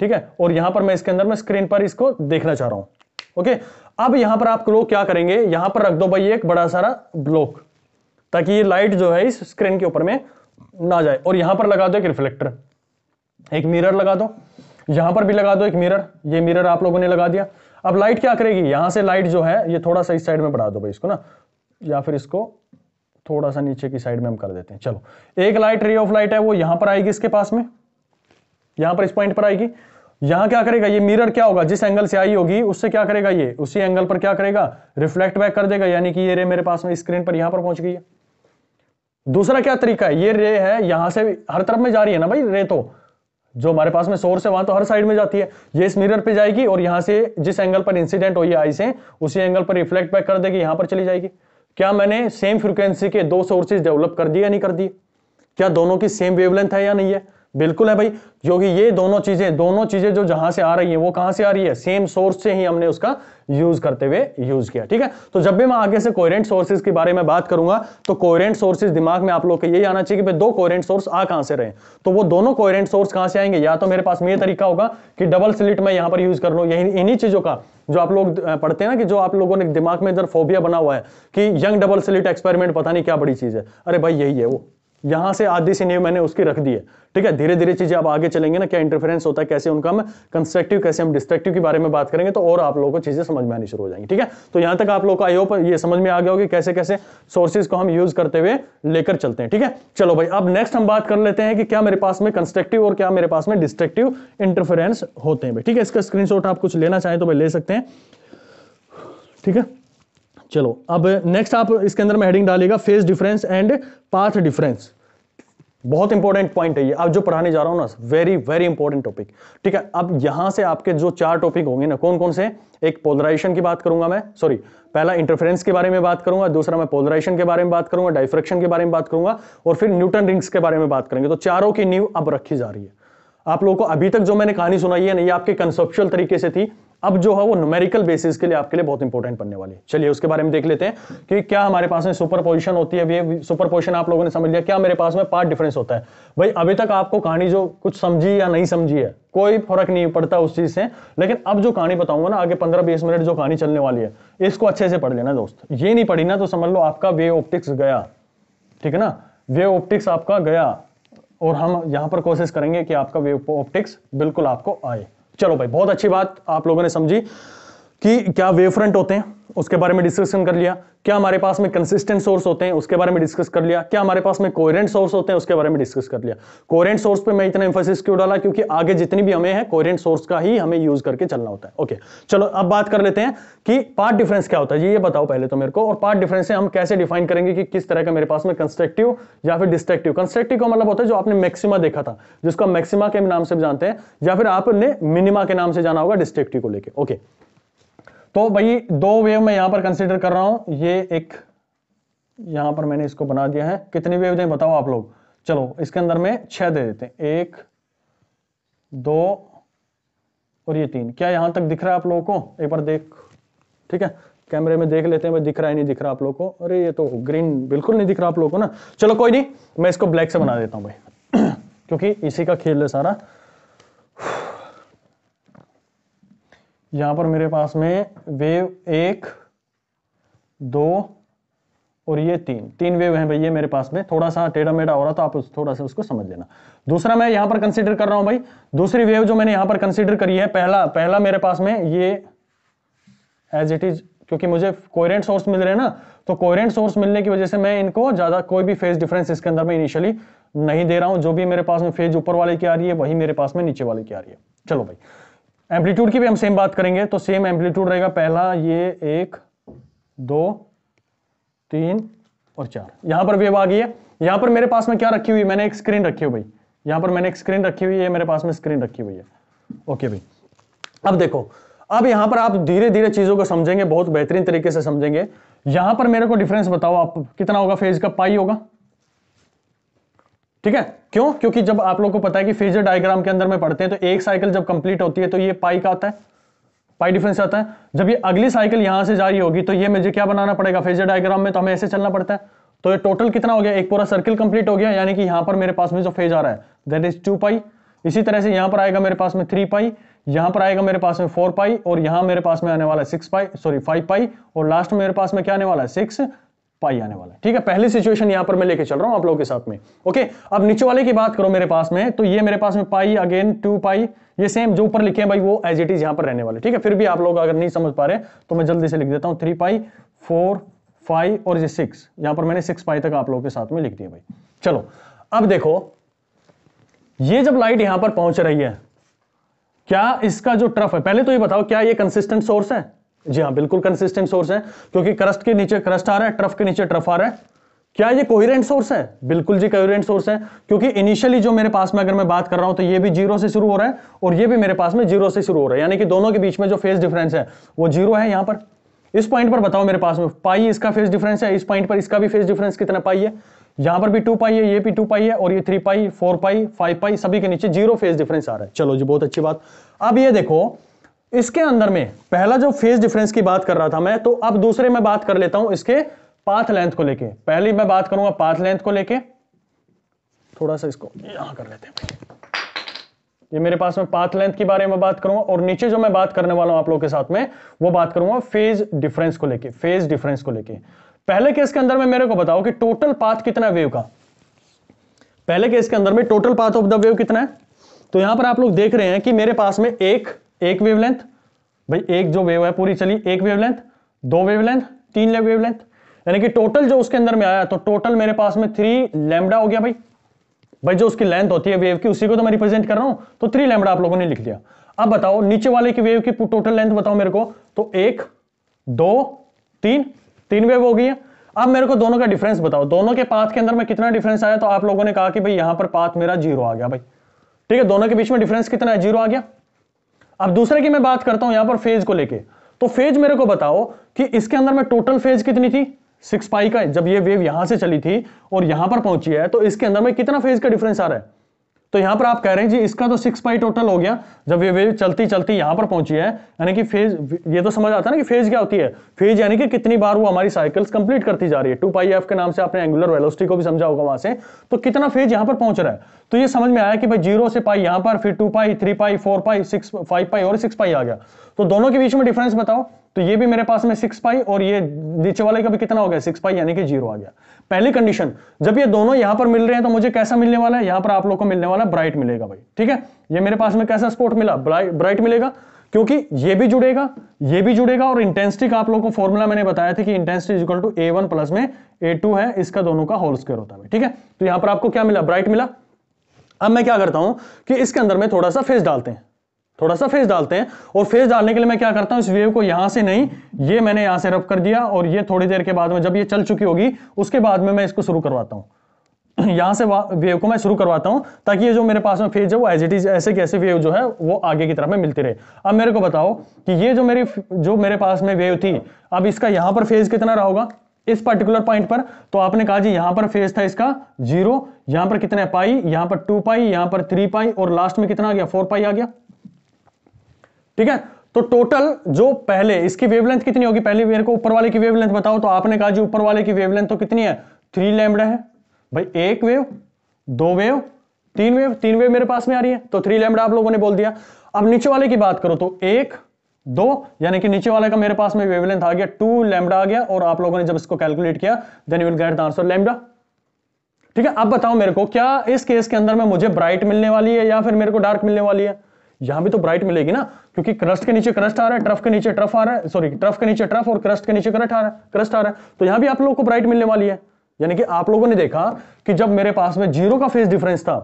ठीक है और यहां पर मैं इसके अंदर में स्क्रीन पर इसको देखना चाह रहा हूं ओके अब यहां पर आप लोग क्या करेंगे यहां पर रख दो भाई एक बड़ा सारा ब्लॉक ताकि ये लाइट जो है इस स्क्रीन के ऊपर में ना जाए और यहां पर लगा दो एक रिफ्लेक्टर एक मिरर लगा दो यहां पर भी लगा दो एक मिरर ये मिरर आप लोगों ने लगा दिया अब लाइट क्या करेगी यहां से लाइट जो है ये थोड़ा सा इस साइड में बढ़ा दो भाई इसको ना या फिर इसको थोड़ा सा नीचे की साइड में हम कर देते हैं चलो एक लाइट रे ऑफ लाइट है वो यहां पर आएगी इसके पास में यहां पर इस पॉइंट पर आएगी यहां क्या करेगा ये मिरर क्या होगा जिस एंगल से आई होगी उससे क्या करेगा ये उसी एंगल पर क्या करेगा रिफ्लेक्ट बैक कर देगा यानी कि ये रे मेरे पास में स्क्रीन पर यहां पर पहुंच गई है दूसरा क्या तरीका है ये रे है यहां से हर तरफ में जा रही है ना भाई रे तो जो हमारे पास में सोर्स है वहां तो हर साइड में जाती है ये इस मिरर पे जाएगी और यहां से जिस एंगल पर इंसिडेंट हुई आई से उसी एंगल पर रिफ्लेक्ट बैक कर देगी यहां पर चली जाएगी क्या मैंने सेम फ्रिक्वेंसी के दो सोर्सेज डेवलप कर दिए या नहीं कर दिए क्या दोनों की सेम वेवलेंथ है या नहीं है बिल्कुल है भाई क्योंकि ये दोनों चीजें दोनों चीजें जो जहां से आ रही है वो कहां से आ रही है सेम सोर्स से ही हमने उसका यूज करते हुए यूज किया ठीक है तो जब भी मैं आगे से कोयरेंट सोर्सेज के बारे में बात करूंगा तो कोयरेंट सोर्सेज दिमाग में आप लोग को यही आना चाहिए कि भाई दो कोरेंट सोर्स आ कहां से रहे तो वो दोनों कोयरेंट सोर्स कहां से आएंगे या तो मेरे पास में तरीका होगा कि डबल स्लिट मैं यहां पर यूज कर लो यही इन्हीं चीजों का जो आप लोग पढ़ते हैं ना कि जो आप लोगों ने दिमाग में इधर फोबिया बना हुआ है कि यंग डबल स्लिट एक्सपेरिमेंट पता नहीं क्या बड़ी चीज है अरे भाई यही है वो यहां से आधी सी नींव मैंने उसकी रख दी है ठीक है धीरे धीरे चीजें आप आगे चलेंगे ना क्या इंटरफेरेंस होता है कैसे उनका हम कंस्ट्रक्टिव कैसे हम डिस्ट्रक्टिव के बारे में बात करेंगे तो और आप लोगों को चीजें समझ में आनी शुरू हो जाएंगी ठीक है तो यहां तक आप लोग का आई होप ये समझ में आ गया होगी कैसे कैसे सोर्सेज को हम यूज करते हुए लेकर चलते हैं ठीक है चलो भाई अब नेक्स्ट हम बात कर लेते हैं कि क्या मेरे पास में कंस्ट्रक्टिव और क्या मेरे पास में डिस्ट्रक्टिव इंटरफेरेंस होते हैं ठीक है इसका स्क्रीन आप कुछ लेना चाहें तो भाई ले सकते हैं ठीक है चलो अब नेक्स्ट आप इसके अंदर में हेडिंग डालिएगा phase difference and path difference बहुत इंपॉर्टेंट पॉइंट है ये अब जो पढ़ाने जा रहा हूं ना वेरी वेरी इंपॉर्टेंट टॉपिक ठीक है अब यहां से आपके जो चार टॉपिक होंगे ना कौन कौन से एक पोलराइजेशन की बात करूंगा मैं सॉरी पहला इंटरफेरेंस के बारे में बात करूंगा दूसरा मैं पोलराइजेशन के बारे में बात करूंगा डाइफ्रेक्शन के बारे में बात करूंगा और फिर न्यूटन रिंग्स के बारे में बात करेंगे तो चारों की नींव अब रखी जा रही है आप लोगों को अभी तक जो मैंने कहानी सुनाई है ना ये आपके कंसेप्चुअल तरीके से थी अब जो है वो न्यूमेरिकल बेसिस के लिए आपके लिए बहुत इंपॉर्टेंट बनने वाली है चलिए उसके बारे में देख लेते हैं कि क्या हमारे पास में सुपर पोजिशन होती है सुपर पोजिशन आप लोगों ने समझ लिया क्या मेरे पास में पार्ट डिफरेंस होता है भाई अभी तक आपको कहानी जो कुछ समझी या नहीं समझी है कोई फर्क नहीं पड़ता उस चीज से लेकिन अब जो कहानी बताऊंगा ना आगे पंद्रह बीस मिनट जो कहानी चलने वाली है इसको अच्छे से पढ़ लेना दोस्त ये नहीं पढ़ी ना तो समझ लो आपका वे ऑप्टिक्स गया ठीक है ना वे ऑप्टिक्स आपका गया और हम यहां पर कोशिश करेंगे कि आपका वे ऑप्टिक्स बिल्कुल आपको आए चलो भाई बहुत अच्छी बात आप लोगों ने समझी कि क्या वेव फ्रंट होते हैं उसके बारे में डिस्कशन कर लिया क्या हमारे पास में कंसिस्टेंट सोर्स होते हैं उसके बारे में डिस्कस कर लिया क्या हमारे पास में कोरेंट सोर्स होते हैं उसके बारे में डिस्कस कर लिया कोरेंट सोर्स पे मैं इतना इंफोसिस क्यों डाला क्योंकि आगे जितनी भी हमें है कोरेंट सोर्स का ही हमें यूज करके चलना होता है ओके चलो अब बात कर लेते हैं कि पार्ट डिफरेंस क्या होता है ये बताओ पहले तो मेरे को और पार्ट डिफरेंस से हम कैसे डिफाइन करेंगे कि किस तरह का मेरे पास में कंस्ट्रक्टिव या फिर डिस्ट्रक्टिव कंस्ट्रक्टिव का मतलब होता है जो आपने मैक्सिमा देखा था जिसको मैक्सिमा के नाम से जानते हैं या फिर आपने मिनिमा के नाम से जाना होगा डिस्ट्रक्टिव को लेकर ओके तो भाई दो वेव में यहां पर कंसिडर कर रहा हूं ये एक यहां पर मैंने इसको बना दिया है कितनी वेव दें बताओ आप लोग चलो इसके अंदर में छह दे देते हैं एक दो और ये तीन क्या यहां तक दिख रहा है आप लोगों को एक बार देख ठीक है कैमरे में देख लेते हैं भाई दिख रहा है नहीं दिख रहा आप लोग को अरे ये तो ग्रीन बिल्कुल नहीं दिख रहा आप लोग को ना चलो कोई नहीं मैं इसको ब्लैक से बना देता हूं भाई (clears throat) क्योंकि इसी का खेल है सारा यहाँ पर मेरे पास में वेव एक दो और ये तीन तीन वेव हैं भाई ये मेरे पास में थोड़ा सा टेढ़ा मेढ़ा हो रहा था आप उस, थोड़ा सा उसको समझ लेना दूसरा मैं यहाँ पर कंसिडर कर रहा हूं भाई दूसरी वेव जो मैंने यहां पर कंसिडर करी है पहला पहला मेरे पास में ये एज इट इज क्योंकि मुझे कोयरेंट सोर्स मिल रहे हैं ना तो कोयरेंट सोर्स मिलने की वजह से मैं इनको ज़्यादा कोई भी फेज डिफरेंस इसके अंदर में इनिशियली नहीं दे रहा हूं जो भी मेरे पास में फेज ऊपर वाले की आ रही है वही मेरे पास में नीचे वाले की आ रही है चलो भाई एम्पलीट्यूड की भी हम सेम बात करेंगे तो सेम एम्पलीट्यूड रहेगा पहला ये एक दो तीन और चार यहां पर वेव आ गई है यहां पर मेरे पास में क्या रखी हुई मैंने एक स्क्रीन रखी हुई यहां पर मैंने एक स्क्रीन रखी हुई है मेरे पास में स्क्रीन रखी हुई है ओके भाई अब देखो अब यहां पर आप धीरे धीरे चीजों को समझेंगे बहुत बेहतरीन तरीके से समझेंगे यहां पर मेरे को डिफरेंस बताओ आप कितना होगा फेज का पाई होगा ठीक है क्यों क्योंकि जब आप लोग को पता है कि फेजर डायग्राम के अंदर में पढ़ते हैं तो एक साइकिल जब कंप्लीट होती है तो ये पाई का आता है पाई डिफरेंस आता है जब ये अगली साइकिल यहां से जारी होगी तो ये मुझे क्या बनाना पड़ेगा फेजर डायग्राम में तो हमें ऐसे चलना पड़ता है तो ये टोटल कितना हो गया एक पूरा सर्किल कंप्लीट हो गया यानी कि यहां पर मेरे पास में जो फेज आ रहा है दैट इज टू पाई इसी तरह से यहां पर आएगा मेरे पास में थ्री पाई यहां पर आएगा मेरे पास में फोर पाई और यहां मेरे पास में आने वाला है six pi sorry five pi और लास्ट में मेरे पास में क्या आने वाला है सिक्स पाई आने वाला है ठीक है पहली सिचुएशन यहां पर मैं लेके चल रहा हूं आप लोगों के साथ में ओके अब नीचे वाले की बात करो मेरे पास में तो ये मेरे पास में पाई अगेन टू पाई ये सेम जो ऊपर लिखे हैं भाई वो एज इट इज यहां पर रहने वाले ठीक है फिर भी आप लोग अगर नहीं समझ पा रहे तो मैं जल्दी से लिख देता हूं थ्री पाई फोर फाइव और ये सिक्स यहां पर मैंने सिक्स पाई तक आप लोगों के साथ में लिख दिया भाई चलो अब देखो ये जब लाइट यहां पर पहुंच रही है क्या इसका जो ट्रफ है पहले तो ये बताओ क्या ये कंसिस्टेंट सोर्स है जी हाँ बिल्कुल कंसिस्टेंट सोर्स है क्योंकि क्रस्ट के नीचे क्रस्ट आ रहा है ट्रफ के नीचे ट्रफ आ रहा है क्या ये कोहिरेंट सोर्स है बिल्कुल जी कोहिरेंट सोर्स है क्योंकि इनिशियली जो मेरे पास में अगर मैं बात कर रहा हूं तो ये भी जीरो से शुरू हो रहा है और ये भी मेरे पास में जीरो से शुरू हो रहा है यानी कि दोनों के बीच में जो फेस डिफरेंस है वो जीरो है यहां पर इस पॉइंट पर बताओ मेरे पास में पाई इसका फेस डिफरेंस है इस पॉइंट पर इसका भी फेस डिफरेंस कितना पाई है यहां पर भी टू पाई है ये भी टू पाई है और ये three pi four pi five pi सभी के नीचे जीरो फेस डिफरेंस आ रहा है चलो जी बहुत अच्छी बात अब ये देखो इसके अंदर में पहला जो फेज डिफरेंस की बात कर रहा था मैं तो अब दूसरे में बात कर लेता हूं इसके पाथ लेंथ को लेके पहली मैं बात करूंगा पाथ लेंथ को लेके थोड़ा सा इसको यहां कर लेते हैं ये मेरे पास में पाथ लेंथ के बारे में बात करूंगा और नीचे जो मैं बात करने वाला हूं आप लोगों के साथ में वो बात करूंगा फेज डिफरेंस को लेके फेज डिफरेंस को लेके पहले केस के अंदर में मेरे को बताओ कि टोटल पाथ कितना वेव का पहले केस के अंदर में total path of the wave कितना है तो यहां पर आप लोग देख रहे हैं कि मेरे पास में एक एक वेवलेंथ भाई एक जो वेव है पूरी चली एक वेवलेंथ दो वेवलेंथ तीन वेवलेंथ यानी कि टोटल जो उसके अंदर में आया तो टोटल मेरे पास में थ्री लेमडा हो गया भाई भाई जो उसकी लेंथ होती है वेव की उसी को तो मैं रिप्रेजेंट कर रहा हूं तो थ्री लेमडा आप लोगों ने लिख लिया अब बताओ नीचे वाले की वेव की टोटल लेंथ बताओ मेरे को तो एक दो तीन तीन वेव हो गई है अब मेरे को दोनों का डिफरेंस बताओ दोनों के पाथ के अंदर में कितना डिफरेंस आया तो आप लोगों ने कहा कि भाई यहां पर पाथ मेरा जीरो आ गया भाई ठीक है दोनों के बीच में डिफरेंस कितना है जीरो आ गया अब दूसरे की मैं बात करता हूं यहां पर फेज को लेके तो फेज मेरे को बताओ कि इसके अंदर में टोटल फेज कितनी थी सिक्स पाई का जब ये वेव यहां से चली थी और यहां पर पहुंची है तो इसके अंदर में कितना फेज का डिफरेंस आ रहा है तो यहां पर आप कह रहे हैं जी इसका तो सिक्स पाई टोटल हो गया जब ये वेव चलती चलती यहां पर पहुंची है यानी कि फेज ये तो समझ आता है ना कि फेज क्या होती है फेज यानी कि कितनी बार वो हमारी साइकिल्स कंप्लीट करती जा रही है टू पाई एफ के नाम से आपने एंगुलर वेलोसिटी को भी समझा होगा वहां से तो कितना फेज यहां पर पहुंच रहा है तो ये समझ में आया कि भाई जीरो से पाई यहां पर फिर two pi three pi four pi six five pi और सिक्स पाई आ गया तो दोनों के बीच में डिफरेंस बताओ तो ये भी मेरे पास में सिक्स पाई और ये नीचे वाले का भी कितना हो गया सिक्स पाई यानी कि जीरो आ गया पहली कंडीशन जब ये दोनों यहां पर मिल रहे हैं तो मुझे कैसा मिलने वाला है यहां पर आप लोग को मिलने वाला ब्राइट मिलेगा भाई ठीक है ये मेरे पास में कैसा स्पोर्ट मिला ब्राइट मिलेगा क्योंकि ये भी जुड़ेगा ये भी जुड़ेगा और इंटेंसिटी का आप लोगों को फॉर्मूला मैंने बताया था कि intensity is equal to A one plus में ए टू है इसका दोनों का होल स्क्वायर होता है ठीक है तो यहां पर आपको क्या मिला ब्राइट मिला अब मैं क्या करता हूं कि इसके अंदर में थोड़ा सा फेस डालते हैं थोड़ा सा फेस डालते हैं और फेस डालने के लिए मैं क्या करता हूं इस वेव को यहां से नहीं ये मैंने यहां से रब कर दिया और ये थोड़ी देर के बाद में जब ये चल चुकी होगी उसके बाद में मैं इसको शुरू करवाता हूं (clears throat) यहां से वेव को मैं शुरू करवाता हूं ताकि ये जो मेरे पास में फेज है वो एज इट इज ऐसे कैसे वेव जो है वो आगे की तरफ में मिलती रहे अब मेरे को बताओ कि ये जो मेरी जो मेरे पास में वेव थी अब इसका यहां पर फेज कितना रहा होगा इस पर्टिकुलर पॉइंट पर तो आपने कहा जी यहां पर फेज था इसका जीरो यहां पर कितना पाई यहां पर टू पाई यहां पर थ्री पाई और लास्ट में कितना आ गया फोर पाई आ गया ठीक है तो टोटल जो पहले इसकी वेवलेंथ कितनी होगी पहले मेरे को ऊपर वाले की वेवलेंथ बताओ तो आपने कहा जी ऊपर वाले की वेवलेंथ तो कितनी है थ्री लैमडा है भाई एक वेव दो वेव तीन वेव तीन वेव मेरे पास में आ रही है तो थ्री लैमडा आप लोगों ने बोल दिया अब नीचे वाले की बात करो तो एक दो यानी कि नीचे वाले का मेरे पास में वेवलेंथ आ गया टू लैमडा आ गया और आप लोगों ने जब इसको कैलकुलेट किया then will get the answer lambda ठीक है अब बताओ मेरे को क्या इस केस के अंदर में मुझे ब्राइट मिलने वाली है या फिर मेरे को डार्क मिलने वाली है यहां भी तो ब्राइट मिलेगी ना क्योंकि क्रस्ट के नीचे क्रस्ट आ रहा है ट्रफ के नीचे ट्रफ आ रहा है सॉरी ट्रफ के नीचे ट्रफ और क्रस्ट के नीचे क्रस्ट आ रहा है क्रस्ट आ रहा है तो यहां भी आप लोगों को ब्राइट मिलने वाली है यानी कि आप लोगों ने देखा कि जब मेरे पास में जीरो का फेस डिफरेंस था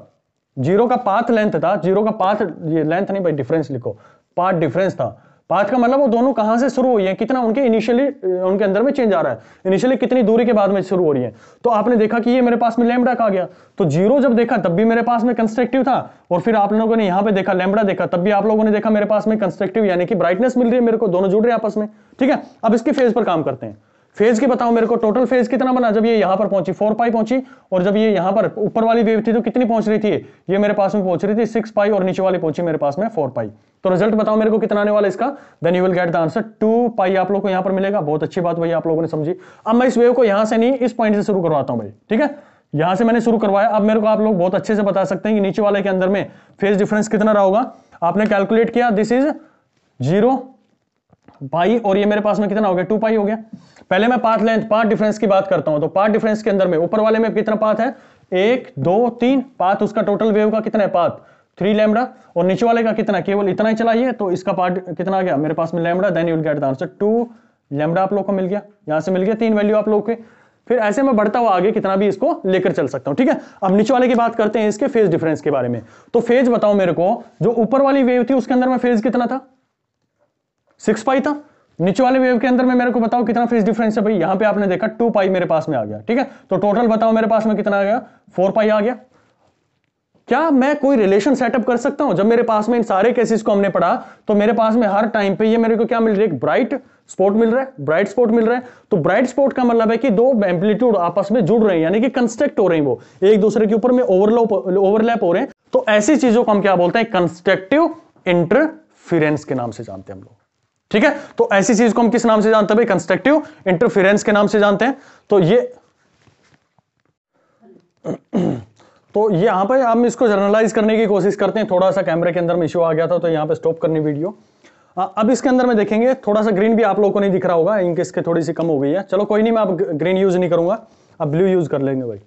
जीरो का पाथ लेंथ था जीरो का पाथ लेंथ नहीं भाई डिफरेंस लिखो पाथ डिफरेंस था पाथ का मतलब वो दोनों कहां से शुरू हुई है कितना उनके इनिशियली उनके अंदर में चेंज आ रहा है इनिशियली कितनी दूरी के बाद में शुरू हो रही है तो आपने देखा कि ये मेरे पास में लेमडा का गया तो जीरो जब देखा तब भी मेरे पास में कंस्ट्रक्टिव था और फिर आप लोगों ने यहाँ पर देखा लेमडा देखा तब भी आप लोगों ने देखा मेरे पास में कंस्ट्रक्टिव यानी कि ब्राइटनेस मिल रही है मेरे को दोनों जुड़ रहे हैं आपस में ठीक है अब इसके फेज पर काम करते हैं फेज की बताओ मेरे को टोटल फेज कितना बना जब ये यहां पर पहुंची फोर पाई पहुंची और जब ये यहां पर ऊपर वाली वेव थी तो कितनी पहुंच रही थी ये मेरे पास में पहुंच रही थी सिक्स पाई और नीचे वाली पहुंची मेरे पास में फोर पाई तो रिजल्ट बताओ मेरे को कितना आने वाला इसका then you will get the answer two pi आप लोग को यहां पर मिलेगा बहुत अच्छी बात भाई आप लोगों ने समझी अब मैं इस वेव को यहां से नहीं इस पॉइंट से शुरू करवाता हूं भाई ठीक है यहां से मैंने शुरू करवाया अब मेरे को आप लोग बहुत अच्छे से बता सकते हैं कि नीचे वाले के अंदर में फेज डिफरेंस कितना रहा होगा आपने कैलकुलेट किया दिस इज जीरो पाई और ये मेरे पास में कितना हो गया टू पाई हो गया पहले मैं पाथ लेंथ पाथ डिफरेंस की बात करता हूं तो पाथ डिफरेंस के अंदर में ऊपर वाले में कितना पाथ है एक दो तीन पाथ उसका टोटल वेव का कितना है पाथ थ्री लेमडा और नीचे वाले का कितना केवल इतना ही चलाइए तो इसका पार्ट कितना आ गया मेरे पास में lambda then you'll get the answer two lambda आप लोग को मिल गया यहां से मिल गया तीन वैल्यू आप लोग के फिर ऐसे में बढ़ता हुआ आगे कितना भी इसको लेकर चल सकता हूं ठीक है अब नीचे वाले की बात करते हैं इसके फेज डिफरेंस के बारे में तो फेज बताओ मेरे को जो ऊपर वाली वेव थी उसके अंदर में फेज कितना था सिक्स पाई था नीचे वाले वेव के अंदर में मेरे को बताओ कितना फेज डिफरेंस है भाई यहां पे आपने देखा टू पाई मेरे पास में आ गया ठीक है तो टोटल बताओ मेरे पास में कितना आ गया फोर पाई आ गया क्या मैं कोई रिलेशन सेटअप कर सकता हूं जब मेरे पास में इन सारे केसेस को हमने पढ़ा तो मेरे पास में हर टाइम पे ये मेरे को क्या मिल रही है ब्राइट स्पॉट मिल रहा है ब्राइट स्पॉट मिल रहा है तो ब्राइट स्पॉट का मतलब है कि दो एम्पलीट्यूड आपस में जुड़ रहे हैं यानी कि कंस्ट्रक्ट हो रहे हैं वो एक दूसरे के ऊपर में ओवरलैप ओवरलैप हो रहे हैं तो ऐसी चीजों को हम क्या बोलते हैं कंस्ट्रक्टिव इंटरफियरेंस के नाम से जानते हैं हम लोग ठीक है तो ऐसी चीज को हम किस नाम से जानते हैं भाई कंस्ट्रक्टिव इंटरफेरेंस के नाम से जानते हैं तो ये (clears throat) तो यहां पर हम इसको जर्नलाइज करने की कोशिश करते हैं थोड़ा सा कैमरे के अंदर में इश्यू आ गया था तो यहां पे स्टॉप करनी वीडियो हाँ, अब इसके अंदर में देखेंगे थोड़ा सा ग्रीन भी आप लोगों को नहीं दिख रहा होगा इनके इसके थोड़ी सी कम हो गई है चलो कोई नहीं मैं अब ग्रीन यूज नहीं करूंगा अब ब्लू यूज कर लेंगे भाई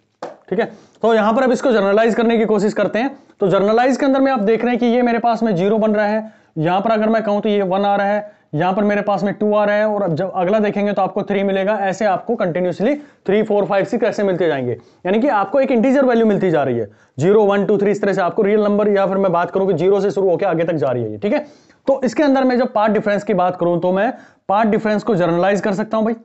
ठीक है तो यहां पर अब इसको जर्नलाइज करने की कोशिश करते हैं तो जर्नलाइज के अंदर में आप देख रहे हैं कि ये मेरे पास में जीरो बन रहा है यहां पर अगर मैं कहूँ तो ये वन आ रहा है यहां पर मेरे पास में टू आ रहे हैं और जब अगला देखेंगे तो आपको थ्री मिलेगा ऐसे आपको continuously three four five six ऐसे मिलते जाएंगे यानी कि आपको एक इंटीजर वैल्यू मिलती जा रही है जीरो वन टू थ्री इस तरह से आपको रियल नंबर या फिर मैं बात करूं कि जीरो से शुरू होकर आगे तक जा रही है ठीक है तो इसके अंदर मैं जब पार्ट डिफरेंस की बात करूं तो मैं पार्ट डिफरेंस को जर्नलाइज कर सकता हूँ भाई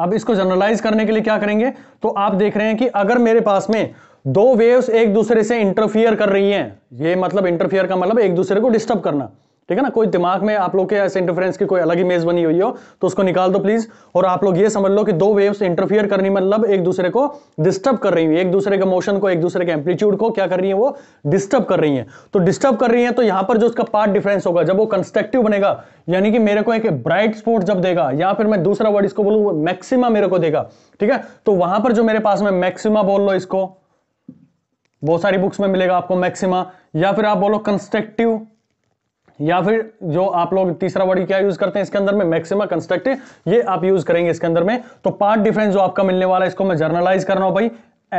अब इसको जर्नलाइज करने के लिए क्या करेंगे तो आप देख रहे हैं कि अगर मेरे पास में दो वेव्स एक दूसरे से इंटरफियर कर रही हैं ये मतलब इंटरफियर का मतलब एक दूसरे को डिस्टर्ब करना ठीक है ना कोई दिमाग में आप लोग के ऐसे इंटरफेरेंस की कोई अलग इमेज बनी हुई हो तो उसको निकाल दो प्लीज और आप लोग ये समझ लो कि दो वेव्स इंटरफियर करनी मतलब एक दूसरे को डिस्टर्ब कर रही है एक दूसरे के मोशन को एक दूसरे के एम्पलीट्यूड को क्या कर रही है वो डिस्टर्ब कर रही है तो डिस्टर्ब कर रही है तो यहां पर जो उसका पार्ट डिफरेंस होगा जब वो कंस्ट्रक्टिव बनेगा यानी कि मेरे को एक ब्राइट स्पॉट जब देगा या फिर मैं दूसरा वर्ड इसको बोलूँ मैक्सिमा मेरे को देगा ठीक है तो वहां पर जो मेरे पास में मैक्सिमा बोल लो इसको बहुत सारी बुक्स में मिलेगा आपको मैक्सिमा या फिर आप बोलो कंस्ट्रक्टिव या फिर जो आप लोग तीसरा वर्ड क्या यूज करते हैं इसके अंदर में मैक्सिमा कंस्ट्रक्ट ये आप यूज करेंगे इसके अंदर में तो पार्ट डिफरेंस जो आपका मिलने वाला है इसको मैं जर्नलाइज कर रहा हूं भाई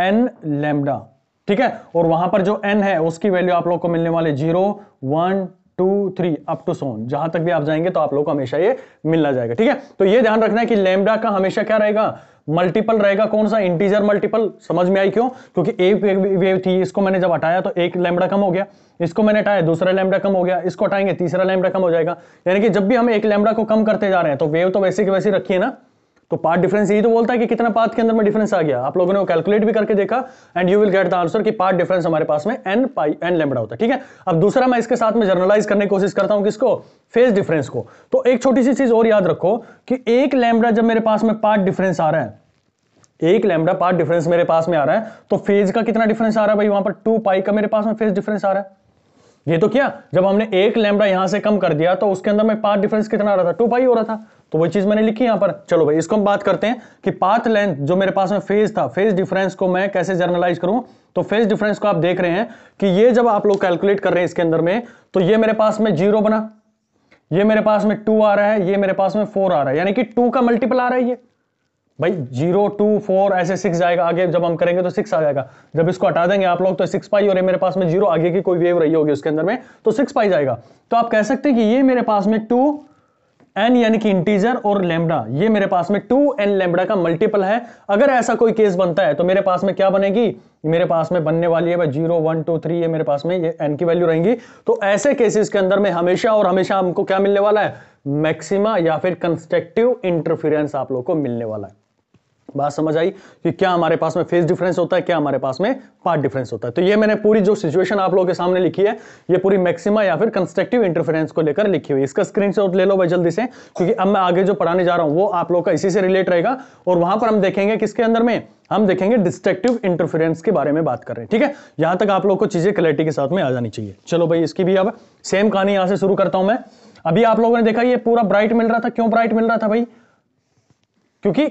एन लेमडा ठीक है और वहां पर जो एन है उसकी वैल्यू आप लोग को मिलने वाले zero one two three up to so on जहां तक भी आप जाएंगे तो आप लोग को हमेशा ये मिलना जाएगा ठीक है तो ये ध्यान रखना है कि लेमडा का हमेशा क्या रहेगा मल्टीपल रहेगा कौन सा इंटीजर मल्टीपल समझ में आई क्यों क्योंकि एक वेव थी इसको मैंने जब हटाया तो एक लैमड़ा कम हो गया इसको मैंने हटाया दूसरा लेमडा कम हो गया इसको हटाएंगे तीसरा लेमडा कम हो जाएगा यानी कि जब भी हम एक लैमडा को कम करते जा रहे हैं तो वेव तो वैसे की वैसे रखिए ना तो पार्ट डिफरेंस यही तो बोलता है कि कितना पाथ के अंदर में डिफरेंस आ गया आप लोगों ने वो कैलकुलेट भी करके देखा and you will get the answer कि पार्ट डिफरेंस हमारे पास में एन पाई एन लेमड़ा होता है ठीक है अब दूसरा मैं इसके साथ में जर्नलाइज करने की कोशिश करता हूं किसको फेज डिफरेंस को तो एक छोटी सी चीज और याद रखो कि एक लेमड़ा जब मेरे पास में पार्ट डिफरेंस आ रहा है एक लेमडा पार्ट डिफरेंस मेरे पास में आ रहा है तो फेज का कितना डिफरेंस आ रहा है भाई वहां पर टू पाई का मेरे पास में फेज डिफरेंस आ रहा है ये तो क्या जब हमने एक लेमडा यहां से कम कर दिया तो उसके अंदर में पार्ट डिफरेंस कितना आ रहा था टू पाई हो रहा था तो वही चीज मैंने लिखी यहां पर चलो भाई इसको हम बात करते हैं कि पाथ लेंथ जो मेरे पास में फेज था फेज डिफरेंस को मैं कैसे जर्नलाइज करूं तो फेज डिफरेंस को आप देख रहे हैं कि ये जब आप लोग कैलकुलेट कर रहे हैं इसके अंदर में तो ये मेरे पास में जीरो बना ये मेरे पास में टू आ रहा है ये मेरे पास में फोर आ रहा है यानी कि टू का मल्टीपल आ रहा है ये भाई जीरो टू फोर ऐसे सिक्स जाएगा आगे जब हम करेंगे तो सिक्स आ जाएगा जब इसको हटा देंगे आप लोग तो सिक्स पाई और ये मेरे पास में जीरो आगे की कोई वेव रही होगी उसके अंदर में तो सिक्स पाई जाएगा तो आप कह सकते हैं कि ये मेरे पास में टू एन यानी कि इंटीजर और लेमडा ये मेरे पास में टू एन लेमडा का मल्टीपल है अगर ऐसा कोई केस बनता है तो मेरे पास में क्या बनेगी मेरे पास में बनने वाली है जीरो वन टू थ्री ये मेरे पास में ये एन की वैल्यू रहेंगी तो ऐसे केसेस के अंदर में हमेशा और हमेशा हमको क्या मिलने वाला है मैक्सिमा या फिर कंस्ट्रक्टिव इंटरफियरेंस आप लोग को मिलने वाला है बात समझ आई कि क्या हमारे पास में फेस डिफरेंस होता है क्या हमारे पास में पार्ट डिफरेंस होता है तो ये मैंने पूरी जो सिचुएशन आप लोगों के सामने लिखी है ये पूरी मैक्सिमा या फिर कंस्ट्रक्टिव इंटरफेरेंस को लेकर लिखी हुई इसका स्क्रीनशॉट ले लो भाई जल्दी से क्योंकि अब मैं आगे जो पढ़ाने जा रहा हूँ वो आप लोग का इसी से रिलेट रहेगा और वहां पर हम देखेंगे किसके अंदर में हम देखेंगे डिस्ट्रक्टिव इंटरफेरेंस के बारे में बात कर रहे हैं ठीक है यहां तक आप लोग को चीजें क्लैरिटी के साथ में आ जानी चाहिए चलो भाई इसकी भी अब सेम कहानी यहां से शुरू करता हूं मैं अभी आप लोगों ने देखा ये पूरा ब्राइट मिल रहा था क्यों ब्राइट मिल रहा था भाई क्योंकि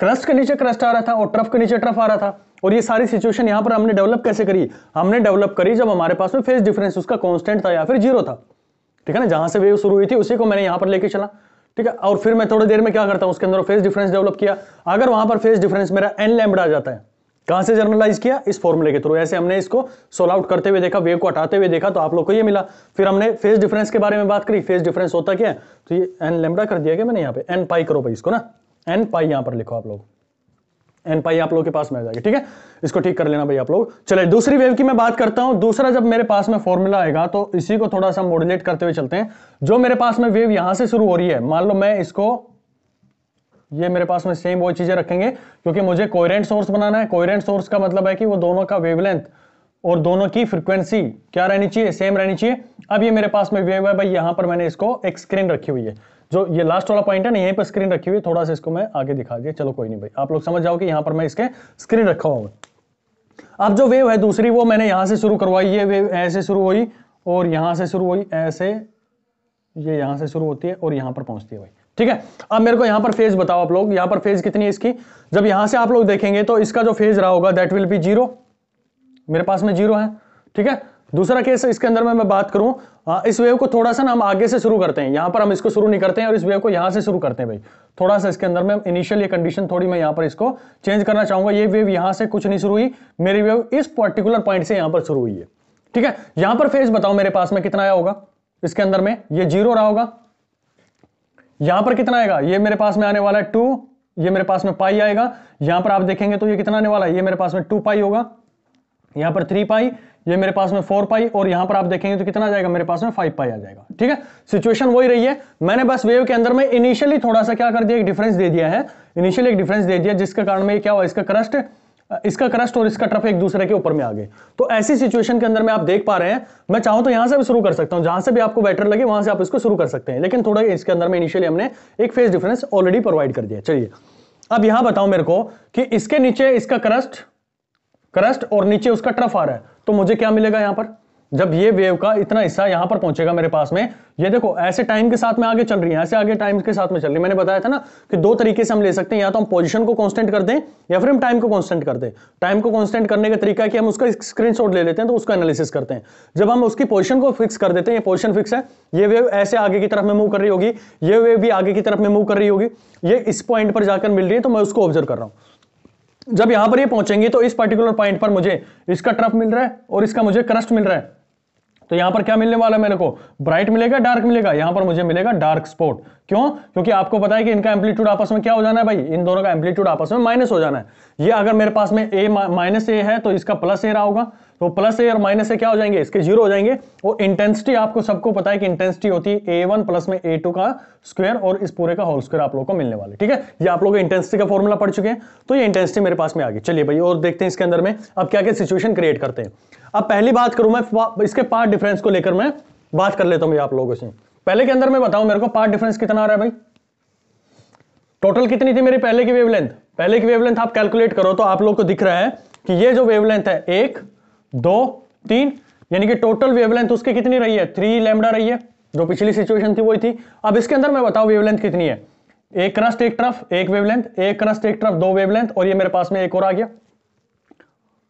क्रस्ट के नीचे क्रस्ट आ रहा था और ट्रफ के नीचे ट्रफ आ रहा था और ये सारी सिचुएशन यहां पर हमने डेवलप कैसे करी हमने डेवलप करी जब हमारे पास में फेस डिफरेंस उसका कॉन्स्टेंट था या फिर जीरो था ठीक है ना जहां से वेव शुरू हुई थी उसी को मैंने यहां पर लेके चला ठीक है और फिर मैं थोड़ी देर में क्या करता हूं उसके अंदर फेस डिफरेंस डेवलप किया अगर वहां पर फेस डिफरेंस मेरा एन लैम्बडा आ जाता है कहां से जर्नलाइज किया इस फॉर्मुले के थ्रू ऐसे हमने इसको सोल्व आउट करते हुए देखा वेव को हटाते हुए देखा तो आप लोग को ये मिला फिर हमने फेस डिफरेंस के बारे में बात करी फेस डिफरेंस होता क्या है तो ये एन लेमडा कर दिया गया मैंने यहाँ पे एन पाई करो भाई इसको ना एन पाई यहां पर लिखो आप लोग एन पाई आप लोग के पास में आ जाएगी ठीक है इसको ठीक कर लेना भाई आप लोग चले दूसरी वेव की मैं बात करता हूं दूसरा जब मेरे पास में फॉर्मूला आएगा तो इसी को थोड़ा सा मॉड्यूलेट करते हुए चलते हैं जो मेरे पास में वेव यहां से शुरू हो रही है मान लो मैं इसको ये मेरे पास में सेम वो चीजें रखेंगे क्योंकि मुझे कोयरेंट सोर्स बनाना है कोयरेंट सोर्स का मतलब है कि वो दोनों का वेवलेंथ और दोनों की फ्रीक्वेंसी क्या रहनी चाहिए सेम रहनी चाहिए अब ये मेरे पास में वेव है भाई यहां पर मैंने इसको एक स्क्रीन रखी हुई है जो ये लास्ट वाला पॉइंट है ना यहीं पर स्क्रीन रखी हुई थोड़ा सा इसको मैं आगे दिखा दिया चलो कोई नहीं भाई आप लोग समझ जाओ कि यहाँ पर मैं इसके स्क्रीन रखा हुआ हूं अब जो वेव है दूसरी वो मैंने यहां से शुरू करवाई ये वेव ऐसे शुरू हुई और यहाँ से शुरू हुई ऐसे ये यहां से शुरू होती है और यहां पर पहुंचती है भाई ठीक है अब मेरे को यहां पर फेज बताओ आप लोग यहां पर फेज कितनी है इसकी जब यहाँ से आप लोग देखेंगे तो इसका जो फेज रहा होगा दैट विल बी जीरो मेरे पास में जीरो है ठीक है दूसरा केस इसके अंदर में मैं बात करूं इस वेव को थोड़ा सा ना हम आगे से शुरू करते हैं यहां पर हम इसको शुरू नहीं करते हैं और इस वेव को यहां से शुरू करते हैं भाई थोड़ा सा इसके अंदर में इनिशियल ये कंडीशन थोड़ी मैं यहां पर इसको चेंज करना चाहूंगा ये वेव यहां से कुछ नहीं शुरू हुई मेरी वेव इस पर्टिकुलर पॉइंट से यहां पर शुरू हुई है ठीक है यहां पर फेज बताओ मेरे पास में कितना आया होगा इसके अंदर में ये जीरो रहा होगा यहां पर कितना आएगा ये मेरे पास में आने वाला है टू ये मेरे पास में पाई आएगा यहां पर आप देखेंगे तो ये कितना आने वाला है ये मेरे पास में टू पाई होगा यहां पर थ्री पाई ये मेरे पास में फोर पाई और यहां पर आप देखेंगे तो कितना जाएगा मेरे पास में फाइव पाई आ जाएगा ठीक है सिचुएशन वही रही है मैंने बस वेव के अंदर में इनिशियली थोड़ा सा क्या कर दिया एक डिफरेंस दे दिया है इनिशियली एक डिफरेंस दे दिया जिसके कारण में क्या हुआ इसका क्रस्ट इसका क्रस्ट और इसका ट्रफ एक दूसरे के ऊपर में आ गए तो ऐसी सिचुएशन के अंदर में आप देख पा रहे हैं मैं चाहूं तो यहां से भी शुरू कर सकता हूं जहां से भी आपको बेटर लगे वहां से आप इसको शुरू कर सकते हैं लेकिन थोड़ा इसके अंदर में इनिशियली हमने एक फेस डिफरेंस ऑलरेडी प्रोवाइड कर दिया चलिए अब यहां बताओ मेरे को कि इसके नीचे इसका क्रस्ट क्रस्ट और नीचे उसका ट्रफ आ रहा है तो मुझे क्या मिलेगा यहां पर जब ये वेव का इतना हिस्सा यहां पर पहुंचेगा मेरे पास में ये देखो ऐसे टाइम के साथ में आगे चल रही है ऐसे आगे टाइम के साथ में चल रही है मैंने बताया था ना कि दो तरीके से हम ले सकते हैं या तो हम पोजीशन को कांस्टेंट कर दें या फिर हम टाइम को कांस्टेंट कर दें टाइम को कांस्टेंट करने का तरीका है कि हम उसका शॉट ले लेते हैं तो उसका एनालिसिस करते हैं जब हम उसकी पोजिशन को फिक्स कर देते हैं ये पोजिशन फिक्स है ये वेव ऐसे आगे की तरफ में मूव कर रही होगी ये वेव भी आगे की तरफ में मूव कर रही होगी ये इस पॉइंट पर जाकर मिल रही है तो मैं उसको ऑब्जर्व कर रहा हूँ जब यहां पर ये यह पहुंचेंगे तो इस पर्टिकुलर पॉइंट पर मुझे इसका ट्रफ मिल रहा है और इसका मुझे क्रस्ट मिल रहा है तो यहां पर क्या मिलने वाला है मेरे को ब्राइट मिलेगा डार्क मिलेगा यहां पर मुझे मिलेगा डार्क स्पॉट क्यों क्योंकि आपको पता है कि इनका एम्पलीट्यूड आपस में क्या हो जाना है भाई इन दोनों का एम्पलीट्यूड आपस में माइनस हो जाना है ये अगर मेरे पास में ए माइनस ए है तो इसका प्लस ए रहा होगा तो प्लस ए और माइनस ए क्या हो जाएंगे इसके जीरो हो जाएंगे और इंटेंसिटी आपको सबको पता है कि इंटेंसिटी होती है ए वन प्लस में ए टू का स्क्वायर और इस पूरे का होल स्क्वायर आप लोग को मिलने वाले ठीक है ये आप लोग इंटेंसिटी का फॉर्मूला पढ़ चुके हैं तो ये इंटेंसिटी मेरे पास में आ गई चलिए भाई और देखते हैं इसके अंदर में अब क्या क्या सिचुएशन क्रिएट करते हैं अब पहली बात करूं मैं इसके पार्ट डिफरेंस को लेकर मैं बात कर लेता हूं आप लोगों से पहले के अंदर मैं बताऊं मेरे को पार्ट डिफरेंस कितना आ रहा है भाई टोटल कितनी थी मेरी पहले की वेवलेंथ पहले की वेवलेंथ आप कैलकुलेट करो तो आप लोग को दिख रहा है कि ये जो वेवलेंथ है एक दो तीन यानी कि टोटल वेवलेंथ उसकी कितनी रही है थ्री लेमडा रही है जो पिछली सिचुएशन थी वही थी अब इसके अंदर मैं बताऊं वेवलेंथ कितनी है एक क्रस्ट एक ट्रफ एक वेवलेंथ एक क्रस्ट एक ट्रफ दो वेवलेंथ और ये मेरे पास में एक और आ गया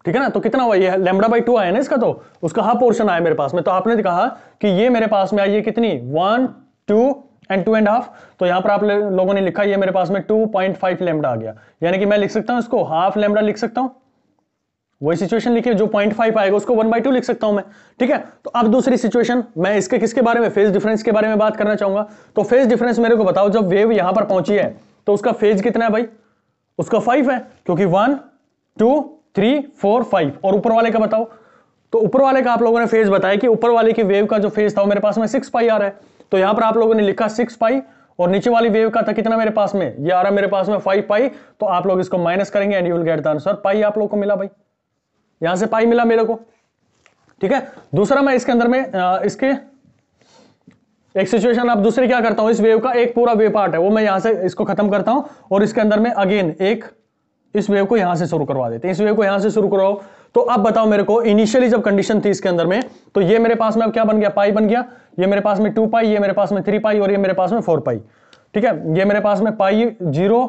ठीक है ना तो कितना हुआ ये लेमडा बाई टू आया ना इसका तो उसका हाँ पोर्शन आया मेरे पास में तो आपने कहा कि ये मेरे पास में आई है कितनी one two and two and half तो यहां पर आप लोगों ने लिखा ये मेरे पास में टू पॉइंट फाइव लेमडा आ गया यानी कि मैं लिख सकता हूं इसको हाफ लेमडा लिख सकता हूं वही सिचुएशन लिखिए जो पॉइंट फाइव आएगा उसको वन बाई टू लिख सकता हूं मैं ठीक है तो अब दूसरी सिचुएशन मैं इसके किसके बारे में फेज डिफरेंस के बारे में बात करना चाहूंगा तो फेज डिफरेंस मेरे को बताओ जब वेव यहां पर पहुंची है तो उसका फेज कितना है भाई उसका फाइव है क्योंकि one two three four five और ऊपर वाले का बताओ तो ऊपर वाले का आप लोगों ने फेज बताया कि ऊपर वाले की वेव का जो फेज था वो मेरे पास में सिक्स पाई आ रहा है तो यहां पर आप लोगों ने लिखा सिक्स पाई और नीचे वाली वेव का था कितना मेरे पास में ये आ रहा मेरे पास में फाइव पाई तो आप लोग इसको माइनस करेंगे and you will get the answer pi आप लोग को मिला भाई यहां से पाई मिला मेरे को ठीक है दूसरा मैं इसके अंदर में आ, इसके एक सिचुएशन आप दूसरे क्या करता हूं इस वेव का एक पूरा वेव पार्ट है वो मैं यहां से इसको खत्म करता हूं और इसके अंदर में अगेन एक इस वेव को यहां से शुरू करवा देते हैं इस वेव को यहां से शुरू कराओ तो अब बताओ मेरे को इनिशियली जब कंडीशन थी इसके अंदर में तो ये मेरे पास में अब क्या बन गया पाई बन गया ये मेरे पास में टू पाई ये मेरे पास में थ्री पाई और ये मेरे पास में फोर पाई ठीक है ये मेरे पास में पाई जीरो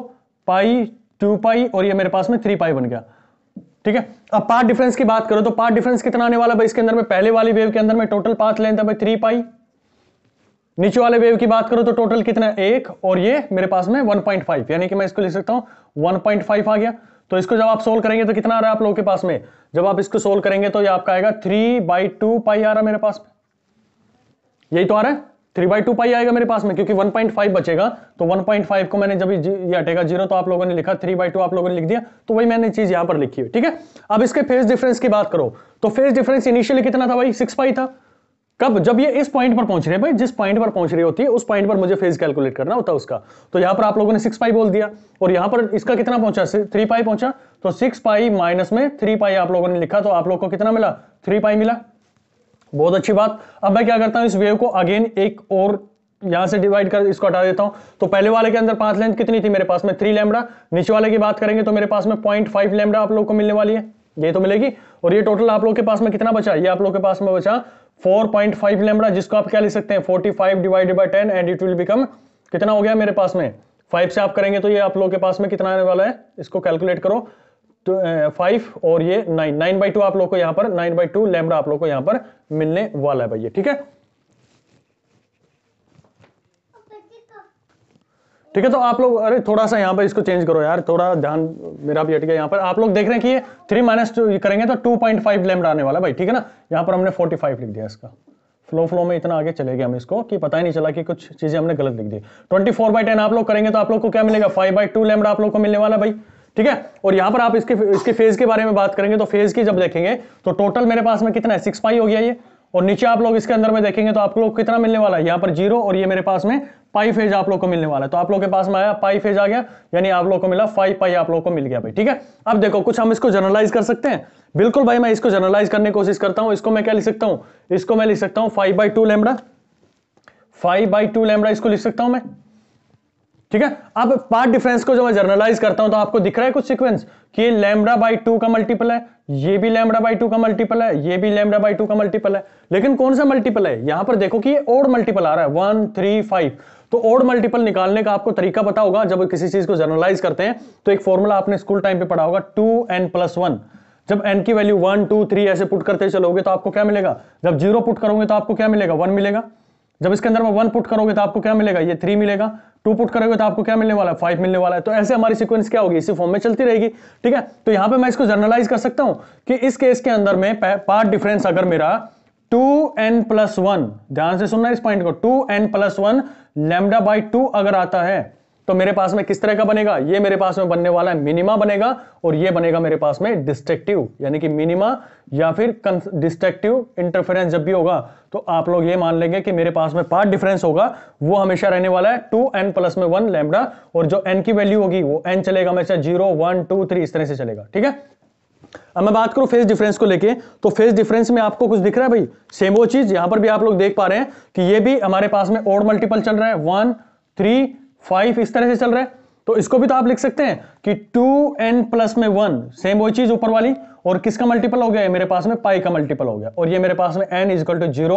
पाई टू पाई और ये मेरे पास में थ्री पाई बन गया ठीक है अब पार्ट डिफरेंस की बात करो तो पार्ट डिफरेंस कितना आने वाला भाई इसके अंदर में पहले वाली वेव के अंदर में टोटल पाथ लेंथ है भाई थ्री पाई नीचे वाले वेव की बात करो तो टोटल कितना है एक और ये मेरे पास में वन पॉइंट फाइव यानी कि मैं इसको लिख सकता हूं वन पॉइंट फाइव आ गया तो इसको जब आप सोल्व करेंगे तो कितना आ रहा है आप लोगों के पास में जब आप इसको सोल्व करेंगे तो ये आपका आएगा थ्री बाई टू पाई आ रहा है मेरे पास में यही तो आ रहा है थ्री बाई टू पाई आएगा मेरे पास में क्योंकि वन पॉइंट फाइव बचेगा तो वन पॉइंट फाइव को मैंने जब ये हटेगा जीरो तो आप लोगों ने लिखा थ्री बाई टू आप लोगों ने लिख दिया तो वही मैंने चीज यहां पर लिखी है ठीक है अब इसके फेज डिफरेंस की बात करो तो फेज डिफरेंस इनिशियली कितना था भाई सिक्स पाई था कब जब ये इस पॉइंट पर पहुंच रहे हैं भाई जिस पॉइंट पर पहुंच रही होती है उस पॉइंट पर मुझे फेज कैलकुलेट करना होता है उसका तो यहां पर आप लोगों ने सिक्स पाई बोल दिया और यहां पर इसका कितना पहुंचा थ्री पाई पहुंचा तो सिक्स पाई माइनस में थ्री पाई आप लोगों ने लिखा तो आप लोग को कितना मिला थ्री पाई मिला बहुत अच्छी बात अब मैं क्या करता हूं इस वेव को अगेन एक और यहां से डिवाइड कर इसको हटा देता हूं तो पहले वाले के अंदर पांच लेंथ कितनी थी मेरे पास में थ्री लेमड़ा नीचे वाले की बात करेंगे तो मेरे पास में पॉइंट फाइव लेमड़ा आप लोग को मिलने वाली है ये तो मिलेगी और ये टोटल आप लोग के पास में कितना बचा ये आप लोग के पास में बचा 4.5 लेमडा जिसको आप क्या लिख सकते हैं 45 divided by ten and it will become कितना हो गया मेरे पास में 5 से आप करेंगे तो ये आप लोगों के पास में कितना आने वाला है इसको कैलकुलेट करो तो फाइव और ये नाइन नाइन बाई टू आप लोग को यहाँ पर नाइन बाई टू लेमडा आप लोग को यहाँ पर मिलने वाला है भाई ये ठीक है ठीक है तो आप लोग अरे थोड़ा सा यहाँ पर इसको चेंज करो यार थोड़ा ध्यान मेरा भी हट गया यहाँ पर आप लोग देख रहे हैं कि ये थ्री माइनस टू करेंगे तो टू पॉइंट फाइव लेमडा आने वाला भाई ठीक है ना यहाँ पर हमने फोर्टी फाइव लिख दिया इसका फ्लो फ्लो में इतना आगे चले गए हम इसको कि पता ही नहीं चला कि कुछ चीजें हमने गलत लिख दी ट्वेंटी फोर बाई टेन आप लोग करेंगे तो आप लोग को क्या मिलेगा फाइव बाई टू लेमडा आप लोग को मिलने वाला भाई ठीक है और यहाँ पर आप इसके इसके फेज के बारे में बात करेंगे तो फेज की जब देखेंगे तो टोटल मेरे पास में कितना है सिक्स पाई हो गया ये और नीचे आप लोग इसके अंदर में देखेंगे तो आप लोग कितना मिलने वाला है यहाँ पर जीरो और ये मेरे पास में पाई फेज आप लोग को मिलने वाला है तो आप लोग के पास में आया पाई फेज आ गया यानी आप लोग को मिला फाइव पाई आप लोग को मिल गया भाई ठीक है अब देखो कुछ हम इसको जनरलाइज कर सकते हैं बिल्कुल भाई मैं इसको जनरलाइज करने की कोशिश करता हूँ इसको मैं क्या लिख सकता हूँ इसको मैं लिख सकता हूँ five by two lambda five by two lambda इसको लिख सकता हूँ मैं ठीक है अब पार्ट डिफरेंस को जब मैं जर्नलाइज करता हूं तो आपको दिख रहा है कुछ सिक्वेंस कि लेमडा बाई टू का मल्टीपल है ये भी लेमडा बाई टू का मल्टीपल है ये भी लेमडा बाई टू का मल्टीपल है लेकिन कौन सा मल्टीपल है यहां पर देखो कि ये ओड मल्टीपल आ रहा है वन थ्री फाइव तो ओड मल्टीपल निकालने का आपको तरीका पता होगा जब किसी चीज को जर्नलाइज करते हैं तो एक फॉर्मूला आपने स्कूल टाइम पे पढ़ा होगा टू एन प्लस वन जब एन की वैल्यू वन टू थ्री ऐसे पुट करते चलोगे तो आपको क्या मिलेगा जब जीरो पुट करोगे तो आपको क्या मिलेगा वन मिलेगा जब इसके अंदर में वन पुट करोगे तो आपको क्या मिलेगा ये थ्री मिलेगा टू पुट करोगे तो आपको क्या मिलने वाला है फाइव मिलने वाला है तो ऐसे हमारी सीक्वेंस क्या होगी इसी फॉर्म में चलती रहेगी ठीक है तो यहां पे मैं इसको जर्नलाइज कर सकता हूं कि इस केस के अंदर में पार्ट डिफरेंस अगर मेरा टू एन प्लस वन ध्यान से सुनना इस पॉइंट को two N plus one lambda by two अगर आता है तो मेरे पास में किस तरह का बनेगा ये मेरे पास में बनने वाला है मिनिमा बनेगा और ये बनेगा मेरे पास में डिस्ट्रक्टिव यानी कि मिनिमा या फिर डिस्ट्रक्टिव इंटरफेरेंस जब भी होगा तो आप लोग ये मान लेंगे कि मेरे पास में पार्ट डिफरेंस होगा वो हमेशा रहने वाला है टू एन प्लस में वन लेमडा और जो एन की वैल्यू होगी वो एन चलेगा हमेशा जीरो वन टू थ्री इस तरह से चलेगा ठीक है अब मैं बात करूं फेस डिफरेंस को लेके तो फेस डिफरेंस में आपको कुछ दिख रहा है भाई सेम वो चीज यहां पर भी आप लोग देख पा रहे हैं कि ये भी हमारे पास में ओड मल्टीपल चल रहा है वन थ्री फाइव इस तरह से चल रहा है तो इसको भी तो आप लिख सकते हैं कि टू एन प्लस में वन सेम वही चीज ऊपर वाली और किसका मल्टीपल हो गया ये मेरे पास में पाई का मल्टीपल हो गया और ये मेरे पास में N equal two zero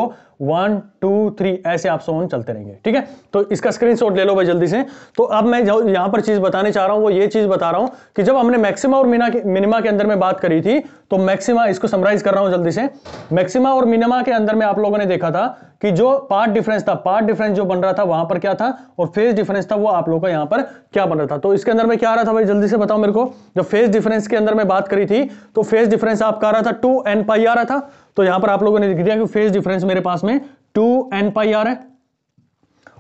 one two three ऐसे आप सोन चलते रहेंगे ठीक है तो इसका स्क्रीनशॉट ले लो भाई जल्दी से तो अब मैं यहां पर चीज बताने चाह रहा हूं वो ये चीज बता रहा हूं कि जब हमने मैक्सिमा और मिना मिनिमा के अंदर में बात करी थी तो मैक्सिमा इसको समराइज कर रहा हूं जल्दी से मैक्सिमा और मिनिमा के अंदर में आप लोगों ने देखा था कि जो पार्ट डिफरेंस था पार्ट डिफरेंस जो बन रहा था वहां पर क्या था और फेस डिफरेंस था वो आप लोगों का यहां पर क्या बन रहा था तो इसके अंदर में क्या आ रहा था भाई जल्दी से बताओ मेरे को जब फेज डिफरेंस के अंदर मैं बात करी थी तो फेज डिफरेंस आपका आ रहा था टू एन पाई आ रहा था तो यहां पर आप लोगों ने लिख दिया कि फेज डिफरेंस मेरे पास में टू एन पाई आ रहा है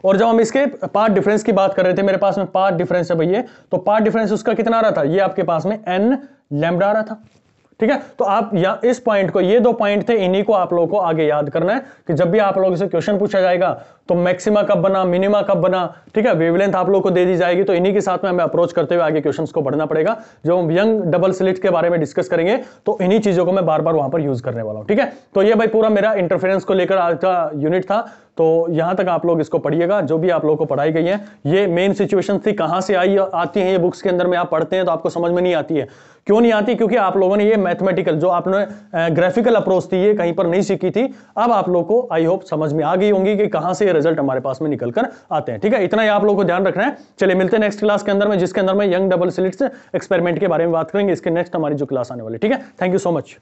और जब हम इसके पार्ट डिफरेंस की बात कर रहे थे मेरे पास में पार्ट डिफरेंस है भैया तो पार्ट डिफरेंस उसका कितना आ रहा था ये आपके पास में एन लेमडा आ रहा था ठीक है तो आप या इस पॉइंट को ये दो पॉइंट थे इन्हीं को आप लोगों को आगे याद करना है कि जब भी आप लोगों से क्वेश्चन पूछा जाएगा तो मैक्सिमा कब बना मिनिमा कब बना ठीक है वेवलेंथ आप लोगों को दे दी जाएगी तो इन्हीं के साथ में हमें अप्रोच करते हुए आगे क्वेश्चंस को बढ़ना पड़ेगा जब हम यंग डबल स्लिट के बारे में डिस्कस करेंगे तो इन्हीं चीजों को मैं बार बार वहां पर यूज करने वाला हूं ठीक है तो ये भाई पूरा मेरा इंटरफेरेंस को लेकर आज का यूनिट था तो यहां तक आप लोग इसको पढ़िएगा जो भी आप लोग को पढ़ाई गई है ये मेन सिचुएशन थी कहां से आई आती है ये बुक्स के अंदर में आप पढ़ते हैं तो आपको समझ में नहीं आती है क्यों नहीं आती क्योंकि आप लोगों ने ये मैथमेटिकल जो आपने ग्राफिकल अप्रोच थी ये कहीं पर नहीं सीखी थी अब आप लोग को आई होप समझ में आ गई होंगी कि कहां से ये रिजल्ट हमारे पास में निकल कर आते हैं ठीक है इतना ही आप लोग को ध्यान रखना है चलिए मिलते हैं नेक्स्ट क्लास के अंदर में जिसके अंदर में यंग डबल सिलिट्स एक्सपेरिमेंट के बारे में बात करेंगे इसके नेक्स्ट हमारी जो क्लास आने वाली ठीक है थैंक यू सो मच